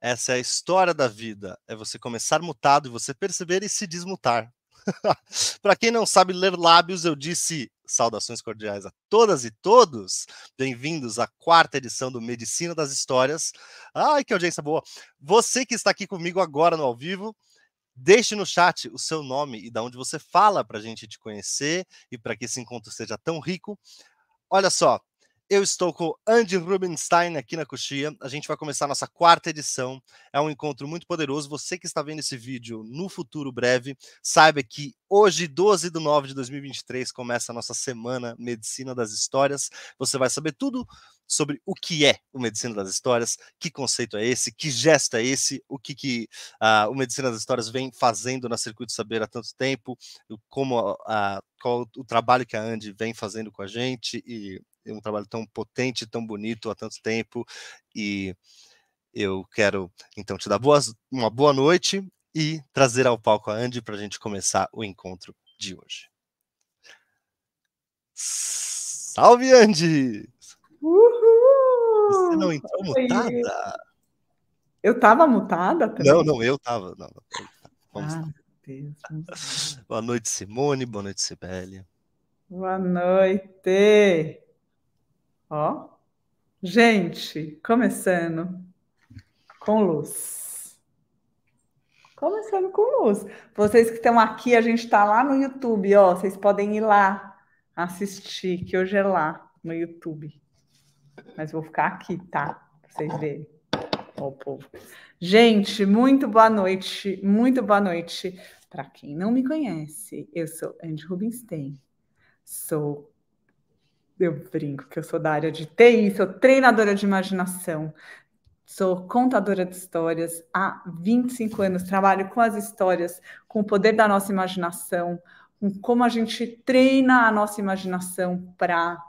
Essa é a história da vida. É você começar mutado e você perceber e se desmutar. Para quem não sabe ler lábios, eu disse saudações cordiais a todas e todos. Bem-vindos à quarta edição do Medicina das Histórias. Ai, que audiência boa! Você que está aqui comigo agora no ao vivo, Deixe no chat o seu nome e da onde você fala para a gente te conhecer e para que esse encontro seja tão rico. Olha só, eu estou com Andy Rubinstein aqui na Coxia. A gente vai começar a nossa quarta edição. É um encontro muito poderoso. Você que está vendo esse vídeo no futuro breve, saiba que hoje, 12 de nove de 2023, começa a nossa semana Medicina das Histórias. Você vai saber tudo sobre o que é o Medicina das Histórias, que conceito é esse, que gesto é esse, o que, que uh, o Medicina das Histórias vem fazendo na Circuito Saber há tanto tempo, como ah, qual o trabalho que a Andy vem fazendo com a gente e um trabalho tão potente, tão bonito há tanto tempo. E eu quero então te dar boas, uma boa noite e trazer ao palco a Andy para a gente começar o encontro de hoje. Salve, Andy! Uhul! Você não entrou mutada? Eu estava mutada também? Não, não, eu estava. Não, não. Vamos ah, Boa noite, Simone. Boa noite, Sibeli. Boa noite. Ó, gente, começando com luz. Começando com luz. Vocês que estão aqui, a gente está lá no YouTube, ó. Vocês podem ir lá assistir, que hoje é lá no YouTube. Mas vou ficar aqui, tá? Pra vocês verem. Ó, povo. Gente, muito boa noite, muito boa noite. Para quem não me conhece, eu sou Andy Rubinstein, sou eu brinco que eu sou da área de TI, sou treinadora de imaginação, sou contadora de histórias há 25 anos, trabalho com as histórias, com o poder da nossa imaginação, com como a gente treina a nossa imaginação para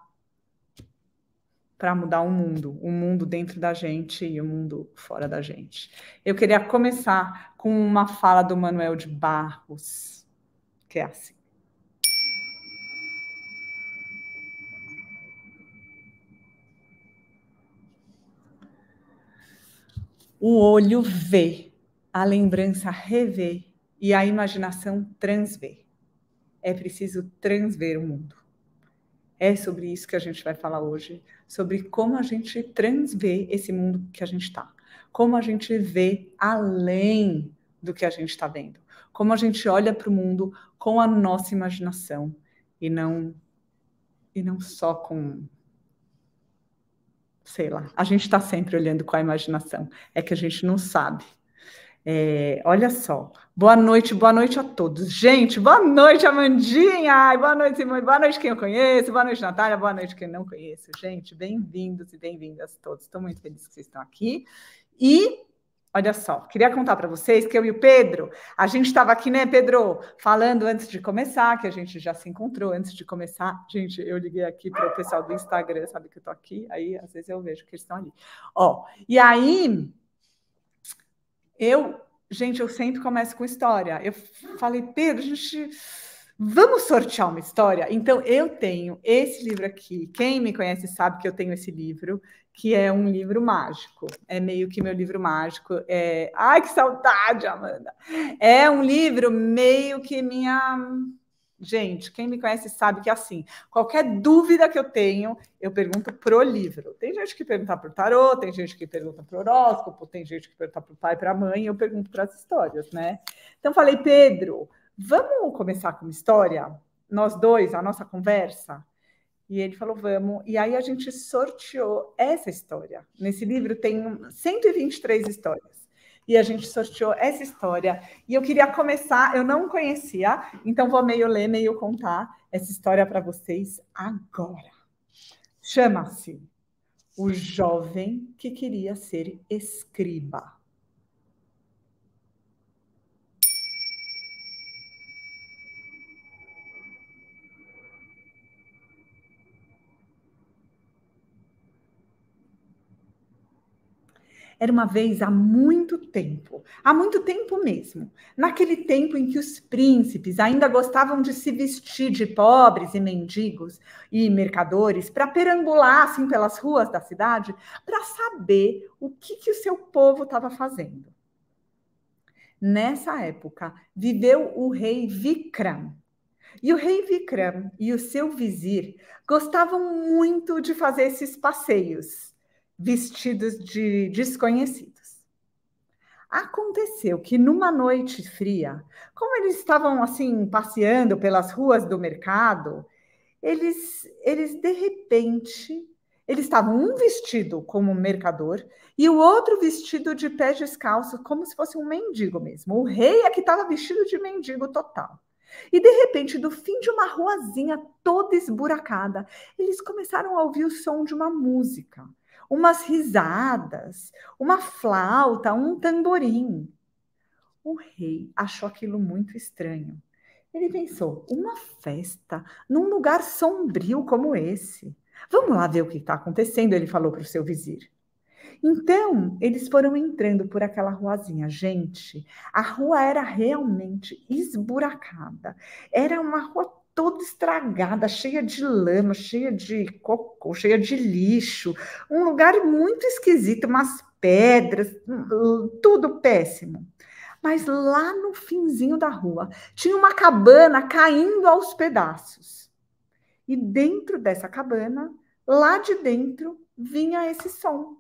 para mudar o mundo, o mundo dentro da gente e o mundo fora da gente. Eu queria começar com uma fala do Manuel de Barros, que é assim: O olho vê, a lembrança revê e a imaginação transvê. É preciso transver o mundo. É sobre isso que a gente vai falar hoje, sobre como a gente transvê esse mundo que a gente está, como a gente vê além do que a gente está vendo, como a gente olha para o mundo com a nossa imaginação e não e não só com sei lá, a gente está sempre olhando com a imaginação, é que a gente não sabe. É, olha só, boa noite, boa noite a todos. Gente, boa noite, Amandinha! Ai, boa noite, Simone, boa noite quem eu conheço, boa noite, Natália, boa noite quem não conheço. Gente, bem-vindos e bem-vindas todos. Estou muito feliz que vocês estão aqui. E Olha só, queria contar para vocês que eu e o Pedro, a gente estava aqui, né, Pedro, falando antes de começar, que a gente já se encontrou antes de começar. Gente, eu liguei aqui para o pessoal do Instagram, sabe que eu tô aqui, aí às vezes eu vejo que eles estão ali. Ó, e aí eu, gente, eu sempre começo com história. Eu falei, Pedro, a gente Vamos sortear uma história? Então, eu tenho esse livro aqui. Quem me conhece sabe que eu tenho esse livro, que é um livro mágico. É meio que meu livro mágico. É... Ai, que saudade, Amanda! É um livro meio que minha. Gente, quem me conhece sabe que assim, qualquer dúvida que eu tenho, eu pergunto pro livro. Tem gente que pergunta pro tarô, tem gente que pergunta pro horóscopo, tem gente que pergunta pro pai, para a mãe, eu pergunto para as histórias, né? Então falei, Pedro, Vamos começar com uma história? Nós dois, a nossa conversa? E ele falou, vamos. E aí a gente sorteou essa história. Nesse livro tem 123 histórias. E a gente sorteou essa história. E eu queria começar, eu não conhecia, então vou meio ler, meio contar essa história para vocês agora. Chama-se O Jovem que Queria Ser Escriba. Era uma vez há muito tempo, há muito tempo mesmo, naquele tempo em que os príncipes ainda gostavam de se vestir de pobres e mendigos e mercadores para perambular assim pelas ruas da cidade para saber o que, que o seu povo estava fazendo. Nessa época, viveu o rei Vikram, e o rei Vikram e o seu vizir gostavam muito de fazer esses passeios vestidos de desconhecidos. Aconteceu que numa noite fria, como eles estavam assim passeando pelas ruas do mercado, eles, eles de repente, eles estavam um vestido como mercador e o outro vestido de pés descalços, como se fosse um mendigo mesmo. O rei é que estava vestido de mendigo total. E de repente, do fim de uma ruazinha toda esburacada, eles começaram a ouvir o som de uma música umas risadas, uma flauta, um tamborim. O rei achou aquilo muito estranho. Ele pensou: uma festa num lugar sombrio como esse. Vamos lá ver o que está acontecendo, ele falou para o seu vizir. Então, eles foram entrando por aquela ruazinha. Gente, a rua era realmente esburacada. Era uma rua toda estragada, cheia de lama, cheia de cocô, cheia de lixo, um lugar muito esquisito, umas pedras, tudo péssimo. Mas lá no finzinho da rua tinha uma cabana caindo aos pedaços. E dentro dessa cabana, lá de dentro, vinha esse som.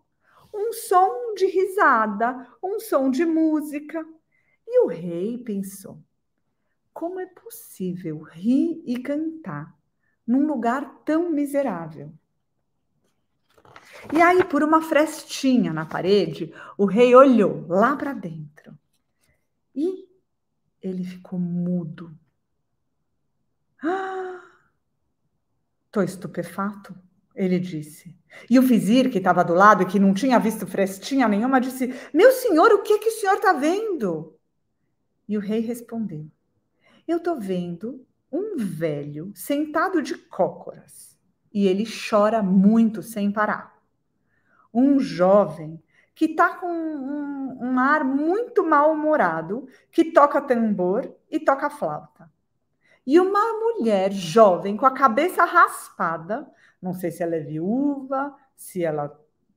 Um som de risada, um som de música. E o rei pensou: como é possível rir e cantar num lugar tão miserável? E aí, por uma frestinha na parede, o rei olhou lá para dentro e ele ficou mudo. Ah! estupefato, ele disse. E o vizir que estava do lado e que não tinha visto frestinha nenhuma disse: Meu senhor, o que, é que o senhor está vendo? E o rei respondeu: eu tô vendo um velho sentado de cócoras e ele chora muito sem parar. Um jovem que tá com um, um ar muito mal-humorado, que toca tambor e toca flauta. E uma mulher jovem com a cabeça raspada, não sei se ela é viúva, se ela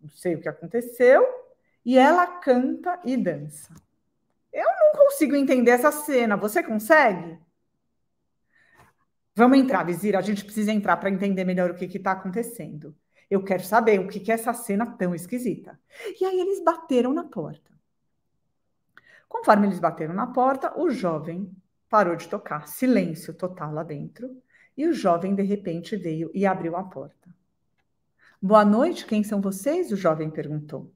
não sei o que aconteceu, e ela canta e dança. Eu não consigo entender essa cena. Você consegue? Vamos entrar, Vizira, a gente precisa entrar para entender melhor o que está acontecendo. Eu quero saber o que, que é essa cena tão esquisita. E aí eles bateram na porta. Conforme eles bateram na porta, o jovem parou de tocar, silêncio total lá dentro, e o jovem de repente veio e abriu a porta. Boa noite, quem são vocês? O jovem perguntou.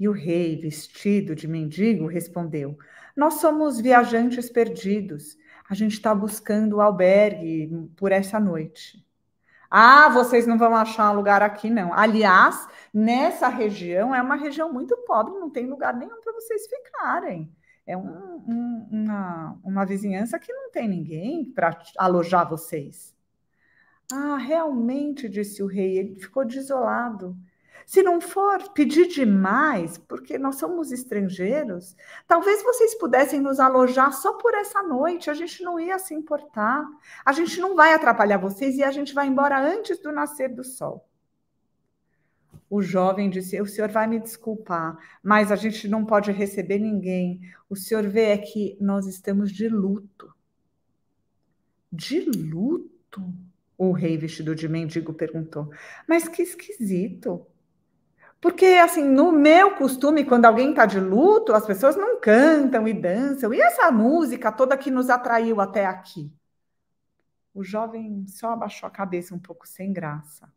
E o rei, vestido de mendigo, respondeu: Nós somos viajantes perdidos a gente está buscando o albergue por essa noite. Ah, vocês não vão achar lugar aqui, não. Aliás, nessa região é uma região muito pobre, não tem lugar nenhum para vocês ficarem. É um, um, uma, uma vizinhança que não tem ninguém para alojar vocês. Ah, realmente, disse o rei, ele ficou desolado. Se não for pedir demais, porque nós somos estrangeiros, talvez vocês pudessem nos alojar só por essa noite, a gente não ia se importar, a gente não vai atrapalhar vocês e a gente vai embora antes do nascer do sol. O jovem disse: O senhor vai me desculpar, mas a gente não pode receber ninguém. O senhor vê é que nós estamos de luto. De luto? O rei vestido de mendigo perguntou: Mas que esquisito. Porque, assim, no meu costume, quando alguém está de luto, as pessoas não cantam e dançam. E essa música toda que nos atraiu até aqui? O jovem só abaixou a cabeça um pouco sem graça.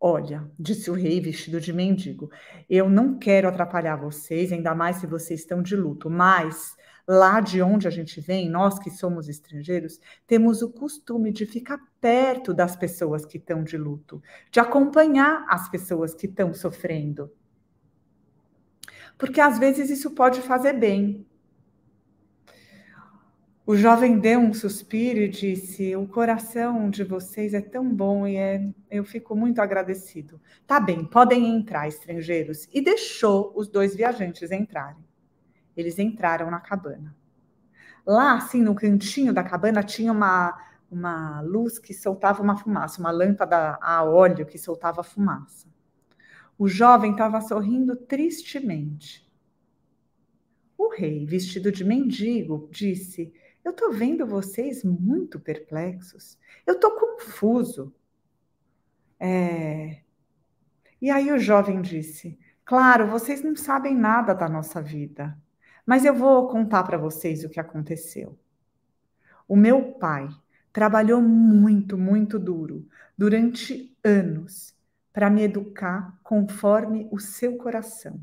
Olha, disse o rei vestido de mendigo, eu não quero atrapalhar vocês, ainda mais se vocês estão de luto, mas Lá de onde a gente vem, nós que somos estrangeiros, temos o costume de ficar perto das pessoas que estão de luto, de acompanhar as pessoas que estão sofrendo. Porque às vezes isso pode fazer bem. O jovem deu um suspiro e disse: O coração de vocês é tão bom e é... eu fico muito agradecido. Tá bem, podem entrar, estrangeiros. E deixou os dois viajantes entrarem. Eles entraram na cabana. Lá, assim, no cantinho da cabana, tinha uma, uma luz que soltava uma fumaça, uma lâmpada a óleo que soltava fumaça. O jovem estava sorrindo tristemente. O rei, vestido de mendigo, disse: Eu estou vendo vocês muito perplexos. Eu estou confuso. É... E aí o jovem disse: Claro, vocês não sabem nada da nossa vida. Mas eu vou contar para vocês o que aconteceu. O meu pai trabalhou muito, muito duro durante anos para me educar conforme o seu coração,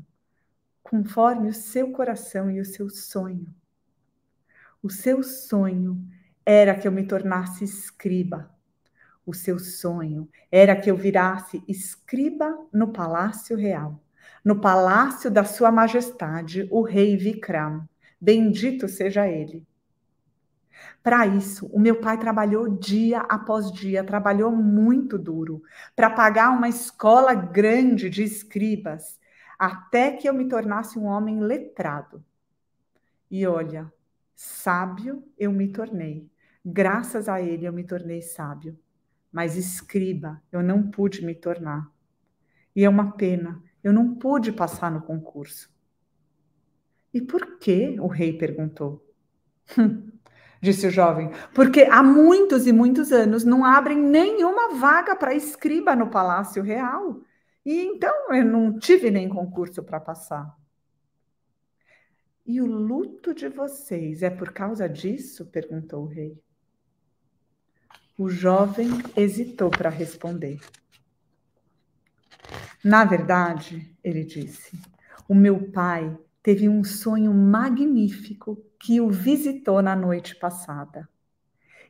conforme o seu coração e o seu sonho. O seu sonho era que eu me tornasse escriba. O seu sonho era que eu virasse escriba no Palácio Real no palácio da Sua Majestade, o Rei Vikram. Bendito seja ele. Para isso, o meu pai trabalhou dia após dia, trabalhou muito duro para pagar uma escola grande de escribas, até que eu me tornasse um homem letrado. E olha, sábio eu me tornei. Graças a ele eu me tornei sábio. Mas escriba eu não pude me tornar. E é uma pena, eu não pude passar no concurso. E por quê? O rei perguntou. Hum, disse o jovem, porque há muitos e muitos anos não abrem nenhuma vaga para escriba no Palácio Real. E então eu não tive nem concurso para passar. E o luto de vocês é por causa disso? perguntou o rei. O jovem hesitou para responder. Na verdade, ele disse, o meu pai teve um sonho magnífico que o visitou na noite passada.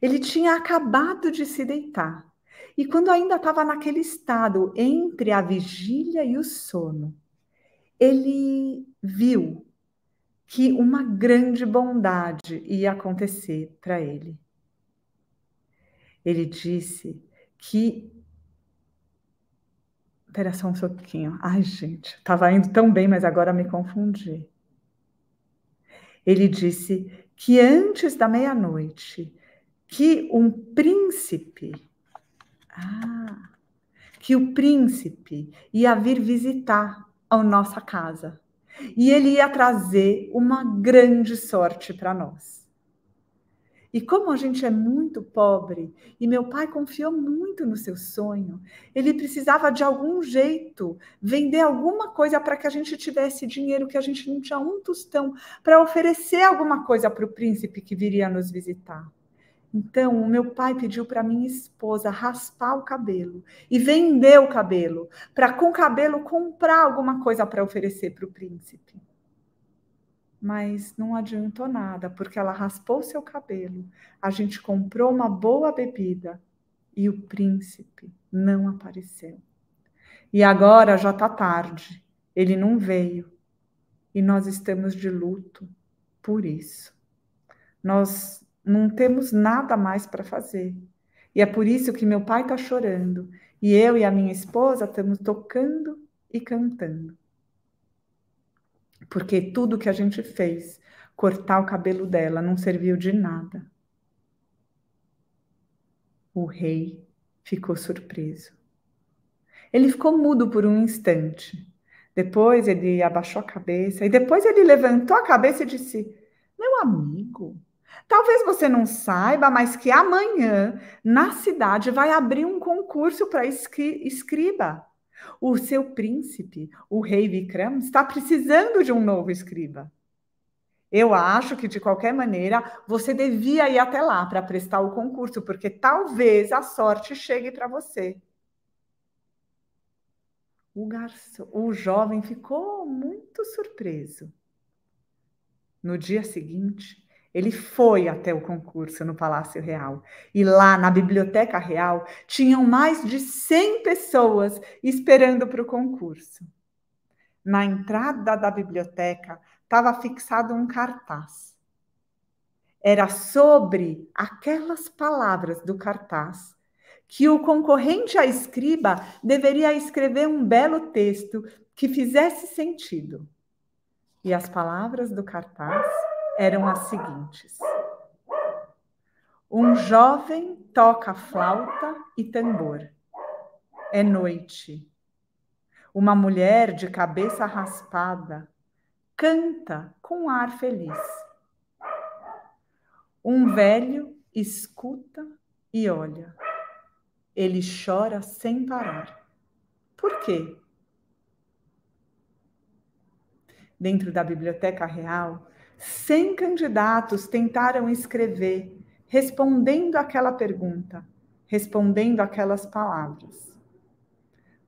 Ele tinha acabado de se deitar, e quando ainda estava naquele estado entre a vigília e o sono, ele viu que uma grande bondade ia acontecer para ele. Ele disse que Espera só um soquinho. Ai, gente, estava indo tão bem, mas agora me confundi. Ele disse que antes da meia-noite, que um príncipe, ah, que o príncipe ia vir visitar a nossa casa e ele ia trazer uma grande sorte para nós. E como a gente é muito pobre, e meu pai confiou muito no seu sonho, ele precisava de algum jeito vender alguma coisa para que a gente tivesse dinheiro, que a gente não tinha um tostão, para oferecer alguma coisa para o príncipe que viria nos visitar. Então, o meu pai pediu para minha esposa raspar o cabelo e vender o cabelo, para com o cabelo comprar alguma coisa para oferecer para o príncipe mas não adiantou nada, porque ela raspou seu cabelo. A gente comprou uma boa bebida e o príncipe não apareceu. E agora já está tarde, ele não veio e nós estamos de luto por isso. Nós não temos nada mais para fazer. E é por isso que meu pai está chorando. E eu e a minha esposa estamos tocando e cantando. Porque tudo que a gente fez, cortar o cabelo dela, não serviu de nada. O rei ficou surpreso. Ele ficou mudo por um instante. Depois ele abaixou a cabeça e depois ele levantou a cabeça e disse: Meu amigo, Talvez você não saiba, mas que amanhã na cidade vai abrir um concurso para escriba. O seu príncipe, o rei Vikram, está precisando de um novo escriba. Eu acho que, de qualquer maneira, você devia ir até lá para prestar o concurso, porque talvez a sorte chegue para você. O, garçom, o jovem ficou muito surpreso. No dia seguinte, ele foi até o concurso no Palácio Real. E lá na Biblioteca Real tinham mais de 100 pessoas esperando para o concurso. Na entrada da biblioteca estava fixado um cartaz. Era sobre aquelas palavras do cartaz que o concorrente à escriba deveria escrever um belo texto que fizesse sentido. E as palavras do cartaz eram as seguintes: Um jovem toca flauta e tambor. É noite. Uma mulher de cabeça raspada canta com ar feliz. Um velho escuta e olha. Ele chora sem parar. Por quê? Dentro da Biblioteca Real, 100 candidatos tentaram escrever, respondendo aquela pergunta, respondendo aquelas palavras.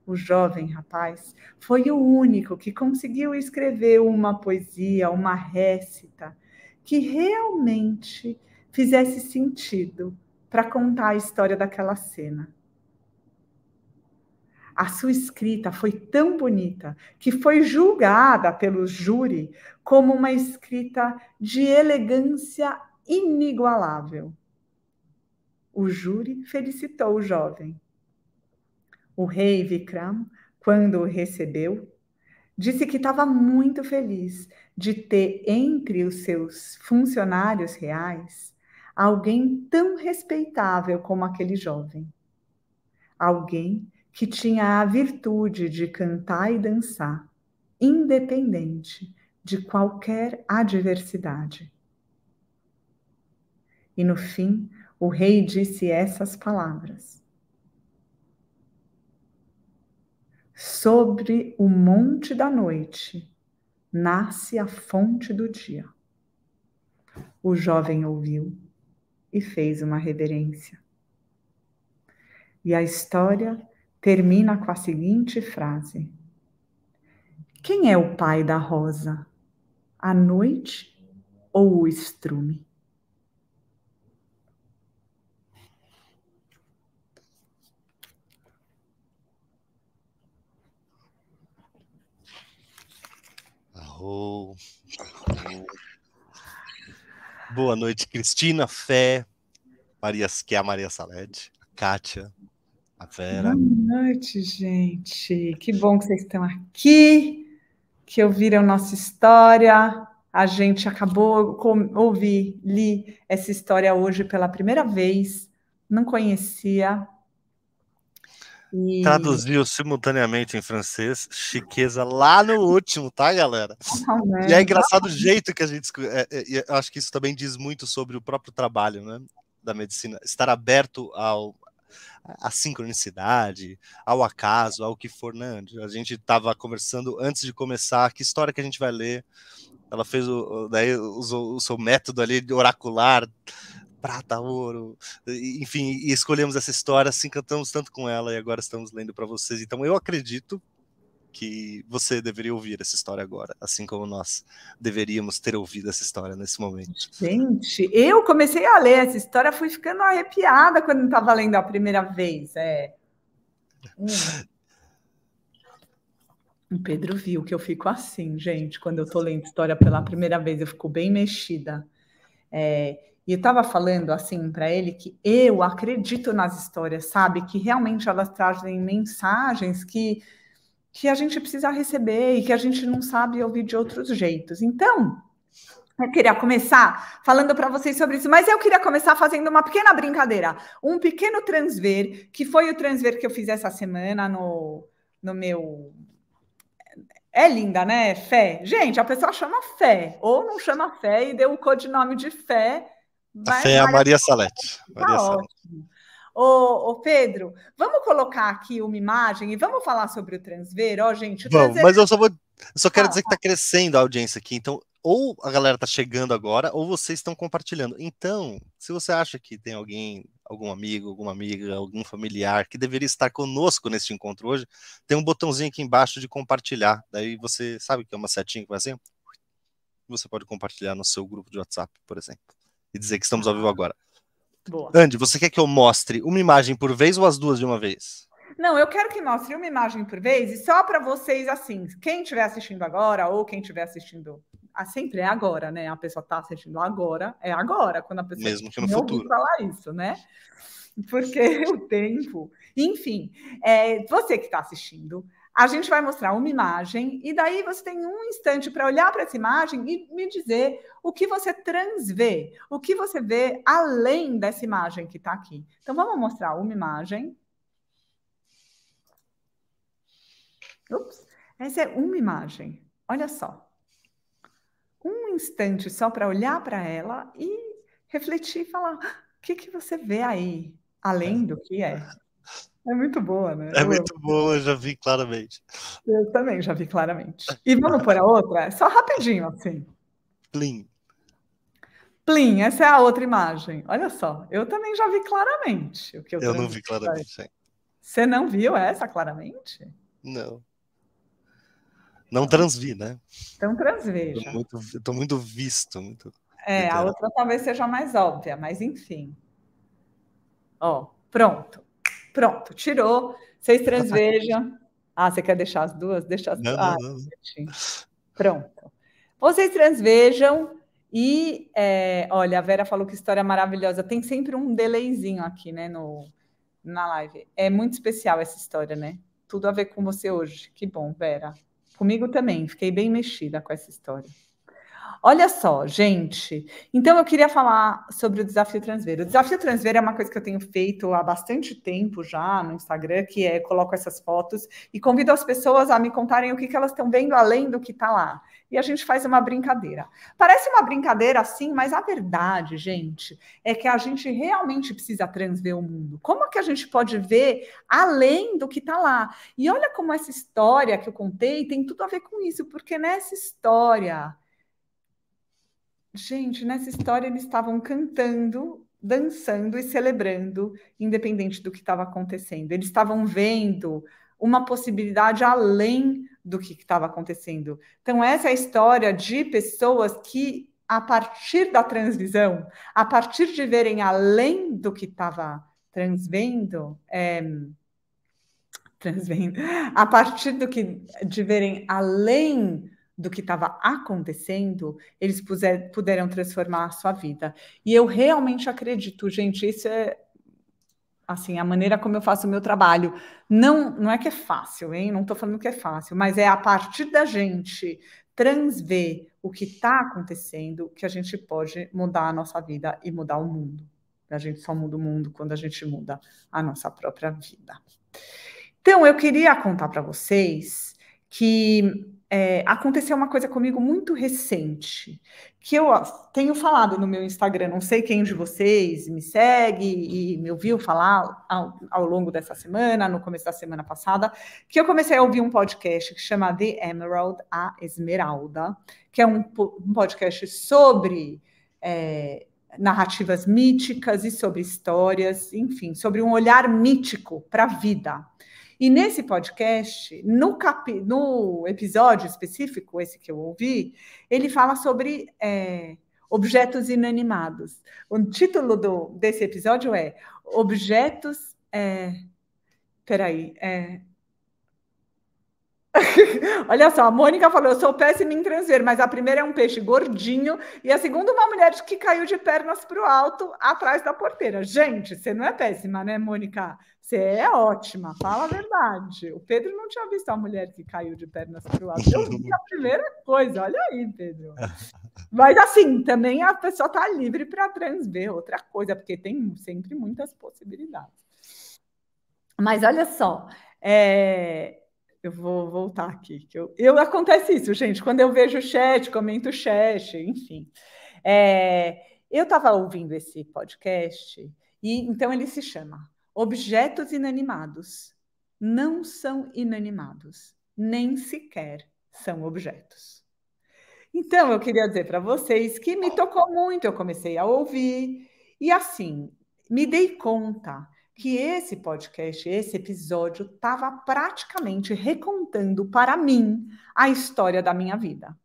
O jovem rapaz foi o único que conseguiu escrever uma poesia, uma récita, que realmente fizesse sentido para contar a história daquela cena a sua escrita foi tão bonita que foi julgada pelo júri como uma escrita de elegância inigualável. O júri felicitou o jovem. O rei Vikram, quando o recebeu, disse que estava muito feliz de ter entre os seus funcionários reais alguém tão respeitável como aquele jovem. Alguém que tinha a virtude de cantar e dançar, independente de qualquer adversidade. E no fim, o rei disse essas palavras: Sobre o monte da noite nasce a fonte do dia. O jovem ouviu e fez uma reverência. E a história termina com a seguinte frase: Quem é o pai da rosa? A noite ou o estrume? Arro. Boa noite, Cristina Fé, Maria é a Maria Salete, Kátia, a Vera. Boa noite, gente. Que bom que vocês estão aqui, que ouviram nossa história. A gente acabou, com, ouvir, li essa história hoje pela primeira vez, não conhecia. E... Traduziu simultaneamente em francês, chiqueza lá no último, tá, galera? E é engraçado o jeito que a gente. É, é, eu acho que isso também diz muito sobre o próprio trabalho, né? Da medicina, estar aberto ao, à sincronicidade, ao acaso, ao que for. Né? A gente estava conversando antes de começar que história que a gente vai ler. Ela fez o, daí usou o seu método ali de oracular, prata, ouro, enfim, e escolhemos essa história, se assim, encantamos tanto com ela e agora estamos lendo para vocês. Então eu acredito, que você deveria ouvir essa história agora, assim como nós deveríamos ter ouvido essa história nesse momento. Gente, eu comecei a ler essa história, fui ficando arrepiada quando estava lendo a primeira vez. É. Hum. O Pedro viu que eu fico assim, gente, quando eu estou lendo história pela primeira vez, eu fico bem mexida. É, e eu estava falando assim para ele que eu acredito nas histórias, sabe? Que realmente elas trazem mensagens que que a gente precisa receber e que a gente não sabe ouvir de outros jeitos. Então, eu queria começar falando para vocês sobre isso, mas eu queria começar fazendo uma pequena brincadeira, um pequeno transver, que foi o transver que eu fiz essa semana no, no meu. É linda, né? Fé. Gente, a pessoa chama fé, ou não chama fé e deu o codinome de fé. A fé é a Maria Salete. Tá Maria ótimo. Salete. Ô, ô, Pedro, vamos colocar aqui uma imagem e vamos falar sobre o transver, ó, gente. Vamos, transver... mas eu só vou. Eu só quero dizer que está crescendo a audiência aqui, então ou a galera está chegando agora, ou vocês estão compartilhando. Então, se você acha que tem alguém, algum amigo, alguma amiga, algum familiar que deveria estar conosco neste encontro hoje, tem um botãozinho aqui embaixo de compartilhar. Daí você sabe que é uma setinha que vai assim? Você pode compartilhar no seu grupo de WhatsApp, por exemplo, e dizer que estamos ao vivo agora. Boa. Andy, você quer que eu mostre uma imagem por vez ou as duas de uma vez? Não, eu quero que mostre uma imagem por vez e só para vocês assim, quem estiver assistindo agora ou quem estiver assistindo, ah, sempre é agora, né? A pessoa está assistindo agora, é agora quando a pessoa mesmo que no futuro falar isso, né? Porque o tempo, enfim, é, você que está assistindo, a gente vai mostrar uma imagem e daí você tem um instante para olhar para essa imagem e me dizer o que você transvê, o que você vê além dessa imagem que está aqui. Então vamos mostrar uma imagem. Ups, essa é uma imagem. Olha só. Um instante só para olhar para ela e refletir e falar: ah, o que, que você vê aí, além é. do que é? É muito boa, né? É muito boa, eu já vi claramente. Eu também já vi claramente. E vamos para a outra? Só rapidinho, assim. Plim. Plim, essa é a outra imagem. Olha só, eu também já vi claramente o que eu Eu não vi claramente, sim. Você não viu essa claramente? Não. Não transvi, né? Então transveja. Estou muito, muito visto. Muito é, a outra talvez seja mais óbvia, mas enfim. Ó, pronto. Pronto, tirou. Vocês transvejam. Ah, você quer deixar as duas? Deixa as duas. Ah, Pronto. Vocês transvejam e, é, olha, a Vera falou que história maravilhosa. Tem sempre um delayzinho aqui, né, no, na live. É muito especial essa história, né? Tudo a ver com você hoje. Que bom, Vera. Comigo também. Fiquei bem mexida com essa história. Olha só, gente. Então eu queria falar sobre o desafio transver. O desafio transver é uma coisa que eu tenho feito há bastante tempo já no Instagram, que é coloco essas fotos e convido as pessoas a me contarem o que, que elas estão vendo além do que está lá. E a gente faz uma brincadeira. Parece uma brincadeira assim, mas a verdade, gente, é que a gente realmente precisa transver o mundo. Como é que a gente pode ver além do que está lá? E olha como essa história que eu contei tem tudo a ver com isso, porque nessa história Gente, nessa história eles estavam cantando, dançando e celebrando, independente do que estava acontecendo. Eles estavam vendo uma possibilidade além do que estava acontecendo. Então, essa é a história de pessoas que, a partir da transvisão, a partir de verem além do que estava transvendo, é, transvendo, a partir do que de verem além do que estava acontecendo, eles puser, puderam transformar a sua vida. E eu realmente acredito, gente, isso é assim, a maneira como eu faço o meu trabalho. Não, não é que é fácil, hein? Não estou falando que é fácil, mas é a partir da gente transver o que está acontecendo que a gente pode mudar a nossa vida e mudar o mundo. A gente só muda o mundo quando a gente muda a nossa própria vida. Então, eu queria contar para vocês que é, aconteceu uma coisa comigo muito recente, que eu tenho falado no meu Instagram, não sei quem de vocês me segue e me ouviu falar ao, ao longo dessa semana, no começo da semana passada, que eu comecei a ouvir um podcast que chama The Emerald, a Esmeralda, que é um, um podcast sobre. É, narrativas míticas e sobre histórias, enfim, sobre um olhar mítico para a vida. E nesse podcast, no, capi, no episódio específico, esse que eu ouvi, ele fala sobre é, objetos inanimados. O título do, desse episódio é Objetos. É, peraí. É, Olha só, a Mônica falou: eu sou péssima em transver, mas a primeira é um peixe gordinho e a segunda, uma mulher que caiu de pernas para o alto atrás da porteira. Gente, você não é péssima, né, Mônica? Você é ótima, fala a verdade. O Pedro não tinha visto a mulher que caiu de pernas para o lado. Eu vi a primeira coisa, olha aí, Pedro. Mas assim, também a pessoa está livre para transver outra coisa, porque tem sempre muitas possibilidades. Mas olha só, é... eu vou voltar aqui. Que eu... eu acontece isso, gente. Quando eu vejo o chat, comento o chat, enfim. É... Eu estava ouvindo esse podcast e então ele se chama Objetos inanimados não são inanimados, nem sequer são objetos. Então, eu queria dizer para vocês que me tocou muito, eu comecei a ouvir, e assim, me dei conta que esse podcast, esse episódio, estava praticamente recontando para mim a história da minha vida.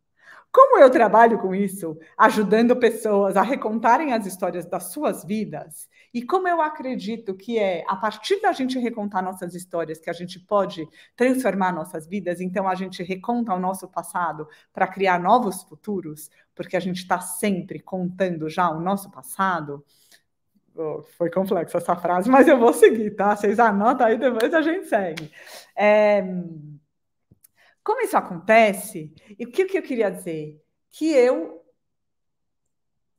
Como eu trabalho com isso, ajudando pessoas a recontarem as histórias das suas vidas, e como eu acredito que é a partir da gente recontar nossas histórias que a gente pode transformar nossas vidas, então a gente reconta o nosso passado para criar novos futuros, porque a gente está sempre contando já o nosso passado. Oh, foi complexa essa frase, mas eu vou seguir, tá? Vocês anotam aí, depois a gente segue. É... Como isso acontece, e o que, que eu queria dizer? Que eu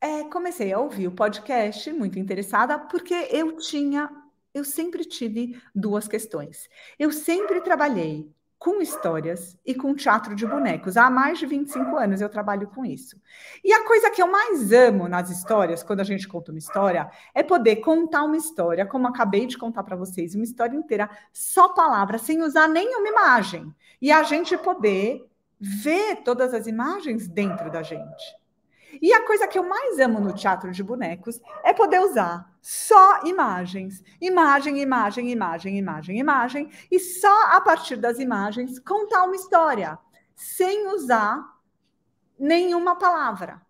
é, comecei a ouvir o podcast muito interessada, porque eu tinha, eu sempre tive duas questões. Eu sempre trabalhei com histórias e com teatro de bonecos. Há mais de 25 anos eu trabalho com isso. E a coisa que eu mais amo nas histórias, quando a gente conta uma história, é poder contar uma história, como acabei de contar para vocês, uma história inteira, só palavras, sem usar nenhuma imagem. E a gente poder ver todas as imagens dentro da gente. E a coisa que eu mais amo no teatro de bonecos é poder usar só imagens. Imagem, imagem, imagem, imagem, imagem. E só a partir das imagens contar uma história, sem usar nenhuma palavra.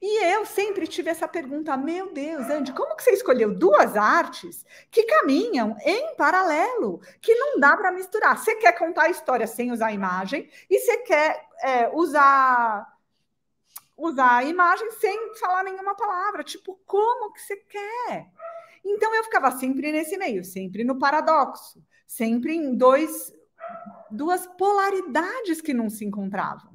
E eu sempre tive essa pergunta: meu Deus, Andy, como que você escolheu duas artes que caminham em paralelo, que não dá para misturar? Você quer contar a história sem usar imagem e você quer é, usar usar a imagem sem falar nenhuma palavra, tipo, como que você quer? Então eu ficava sempre nesse meio, sempre no paradoxo, sempre em dois duas polaridades que não se encontravam.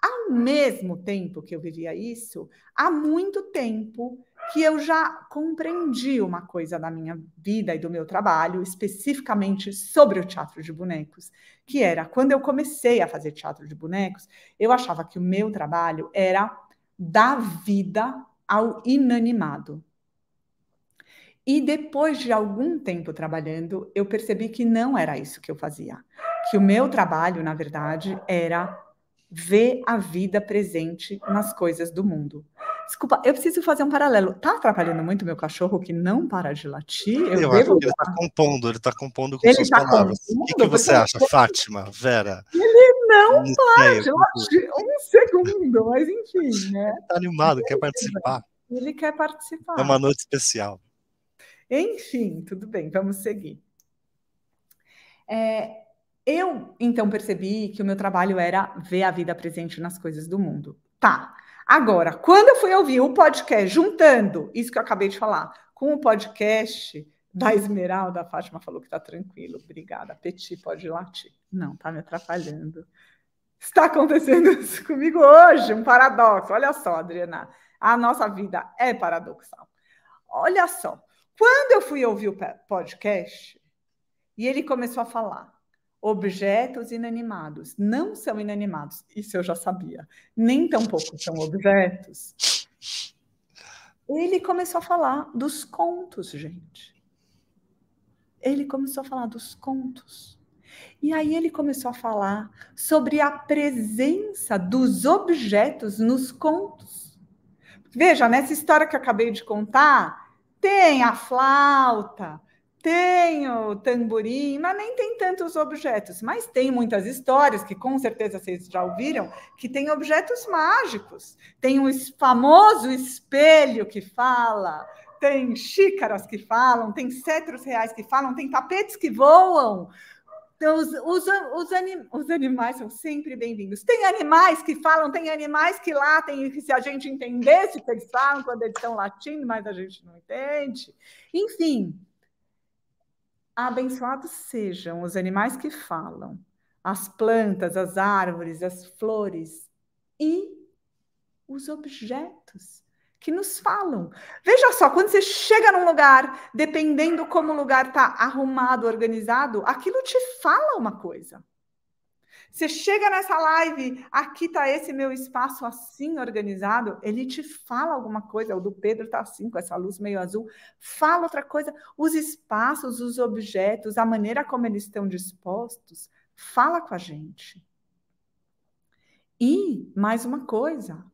Ao mesmo tempo que eu vivia isso, há muito tempo que eu já compreendi uma coisa da minha vida e do meu trabalho, especificamente sobre o teatro de bonecos, que era quando eu comecei a fazer teatro de bonecos, eu achava que o meu trabalho era dar vida ao inanimado. E depois de algum tempo trabalhando, eu percebi que não era isso que eu fazia. Que o meu trabalho, na verdade, era ver a vida presente nas coisas do mundo. Desculpa, eu preciso fazer um paralelo. Tá atrapalhando muito meu cachorro que não para de latir? Eu, eu acho que ele tá compondo, ele tá compondo com ele suas tá palavras. Compondo, o que, que você acha, Fátima, Vera? Ele não, não para de latir um segundo, mas enfim, né? Tá animado, quer participar. Ele quer participar. É uma noite especial. Enfim, tudo bem, vamos seguir. É, eu, então, percebi que o meu trabalho era ver a vida presente nas coisas do mundo. Tá, Agora, quando eu fui ouvir o podcast, juntando isso que eu acabei de falar com o podcast da Esmeralda, a Fátima falou que está tranquilo, obrigada. Petit, pode latir. Não, tá me atrapalhando. Está acontecendo isso comigo hoje, um paradoxo. Olha só, Adriana, a nossa vida é paradoxal. Olha só, quando eu fui ouvir o podcast e ele começou a falar objetos inanimados. Não são inanimados, isso eu já sabia. Nem tampouco são objetos. Ele começou a falar dos contos, gente. Ele começou a falar dos contos. E aí ele começou a falar sobre a presença dos objetos nos contos. Veja, nessa história que eu acabei de contar, tem a flauta, tenho tamborim, mas nem tem tantos objetos, mas tem muitas histórias que com certeza vocês já ouviram que tem objetos mágicos. Tem o famoso espelho que fala, tem xícaras que falam, tem cetros reais que falam, tem tapetes que voam. Então, os, os, os, anim, os animais são sempre bem-vindos. Tem animais que falam, tem animais que latem, que se a gente entendesse o que eles falam quando eles estão latindo, mas a gente não entende. Enfim, Abençoados sejam os animais que falam, as plantas, as árvores, as flores e os objetos que nos falam. Veja só, quando você chega num lugar, dependendo como o lugar está arrumado, organizado, aquilo te fala uma coisa. Você chega nessa live, aqui está esse meu espaço assim organizado, ele te fala alguma coisa. O do Pedro está assim, com essa luz meio azul. Fala outra coisa. Os espaços, os objetos, a maneira como eles estão dispostos, fala com a gente. E mais uma coisa: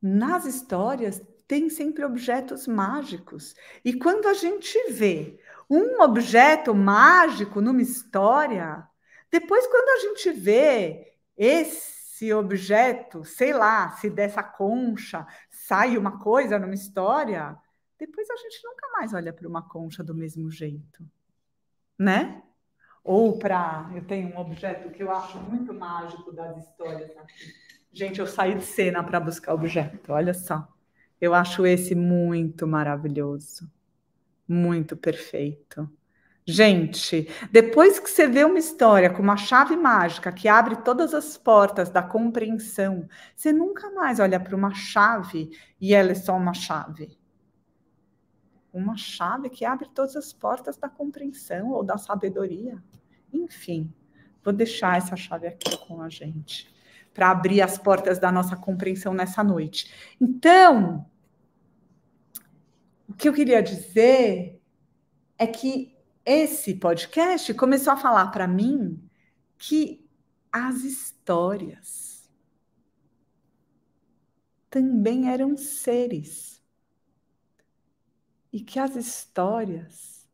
nas histórias tem sempre objetos mágicos. E quando a gente vê um objeto mágico numa história, depois, quando a gente vê esse objeto, sei lá, se dessa concha sai uma coisa numa história, depois a gente nunca mais olha para uma concha do mesmo jeito, né? Ou para. Eu tenho um objeto que eu acho muito mágico das histórias aqui. Gente, eu saí de cena para buscar objeto, olha só. Eu acho esse muito maravilhoso, muito perfeito. Gente, depois que você vê uma história com uma chave mágica que abre todas as portas da compreensão, você nunca mais olha para uma chave e ela é só uma chave. Uma chave que abre todas as portas da compreensão ou da sabedoria. Enfim, vou deixar essa chave aqui com a gente para abrir as portas da nossa compreensão nessa noite. Então, o que eu queria dizer é que esse podcast começou a falar para mim que as histórias também eram seres. E que as histórias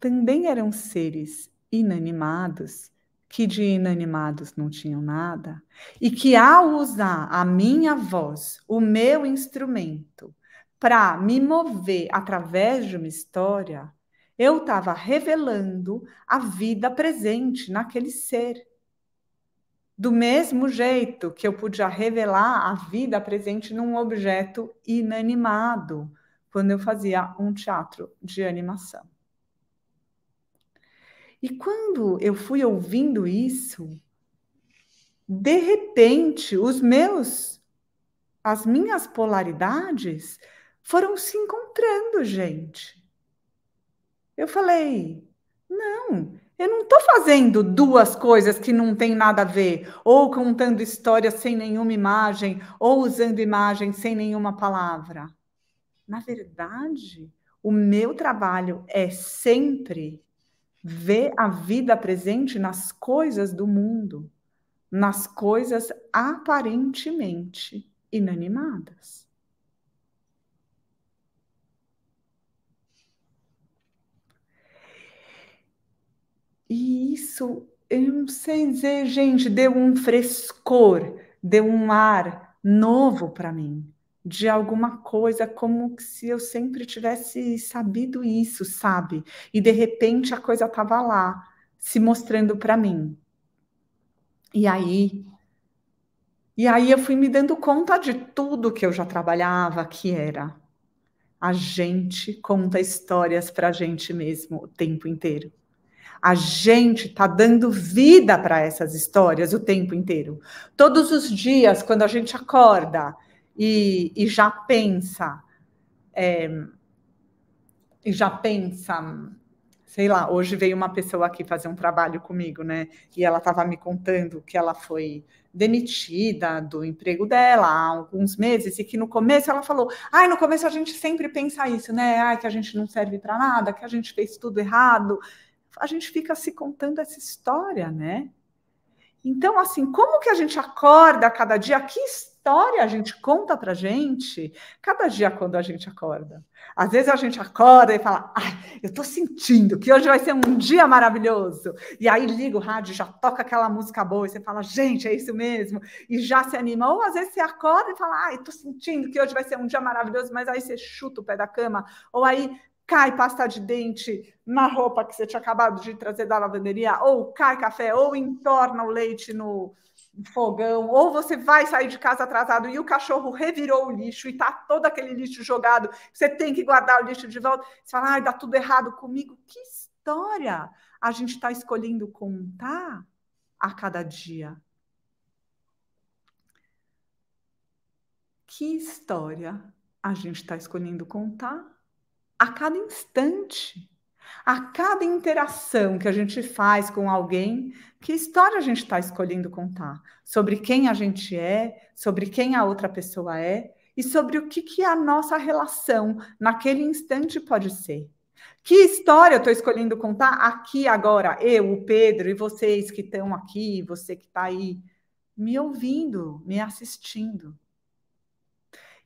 também eram seres inanimados, que de inanimados não tinham nada, e que ao usar a minha voz, o meu instrumento, para me mover através de uma história, eu estava revelando a vida presente naquele ser. Do mesmo jeito que eu podia revelar a vida presente num objeto inanimado, quando eu fazia um teatro de animação. E quando eu fui ouvindo isso, de repente, os meus as minhas polaridades foram se encontrando, gente. Eu falei: não, eu não estou fazendo duas coisas que não tem nada a ver, ou contando história sem nenhuma imagem, ou usando imagem sem nenhuma palavra. Na verdade, o meu trabalho é sempre ver a vida presente nas coisas do mundo, nas coisas aparentemente inanimadas. E isso, eu não sei dizer, gente, deu um frescor, deu um ar novo para mim, de alguma coisa, como se eu sempre tivesse sabido isso, sabe? E de repente a coisa estava lá, se mostrando para mim. E aí. E aí eu fui me dando conta de tudo que eu já trabalhava, que era a gente conta histórias para a gente mesmo o tempo inteiro. A gente está dando vida para essas histórias o tempo inteiro. Todos os dias, quando a gente acorda e, e já pensa, é, e já pensa, sei lá, hoje veio uma pessoa aqui fazer um trabalho comigo, né? E ela estava me contando que ela foi demitida do emprego dela há alguns meses e que no começo ela falou: "Ai, no começo a gente sempre pensa isso, né? Ai, que a gente não serve para nada, que a gente fez tudo errado" a gente fica se contando essa história, né? Então, assim, como que a gente acorda cada dia? Que história a gente conta pra gente cada dia quando a gente acorda? Às vezes a gente acorda e fala, ai, eu tô sentindo que hoje vai ser um dia maravilhoso. E aí liga o rádio, já toca aquela música boa e você fala, gente, é isso mesmo. E já se anima. Ou às vezes você acorda e fala, ai, tô sentindo que hoje vai ser um dia maravilhoso, mas aí você chuta o pé da cama. Ou aí cai pasta de dente na roupa que você tinha acabado de trazer da lavanderia, ou cai café, ou entorna o leite no fogão, ou você vai sair de casa atrasado e o cachorro revirou o lixo e tá todo aquele lixo jogado, você tem que guardar o lixo de volta. Você fala, ai, dá tudo errado comigo. Que história a gente está escolhendo contar a cada dia? Que história a gente está escolhendo contar a cada instante, a cada interação que a gente faz com alguém, que história a gente está escolhendo contar, sobre quem a gente é, sobre quem a outra pessoa é e sobre o que, que a nossa relação naquele instante pode ser. Que história eu estou escolhendo contar aqui agora, eu, o Pedro e vocês que estão aqui, você que está aí me ouvindo, me assistindo.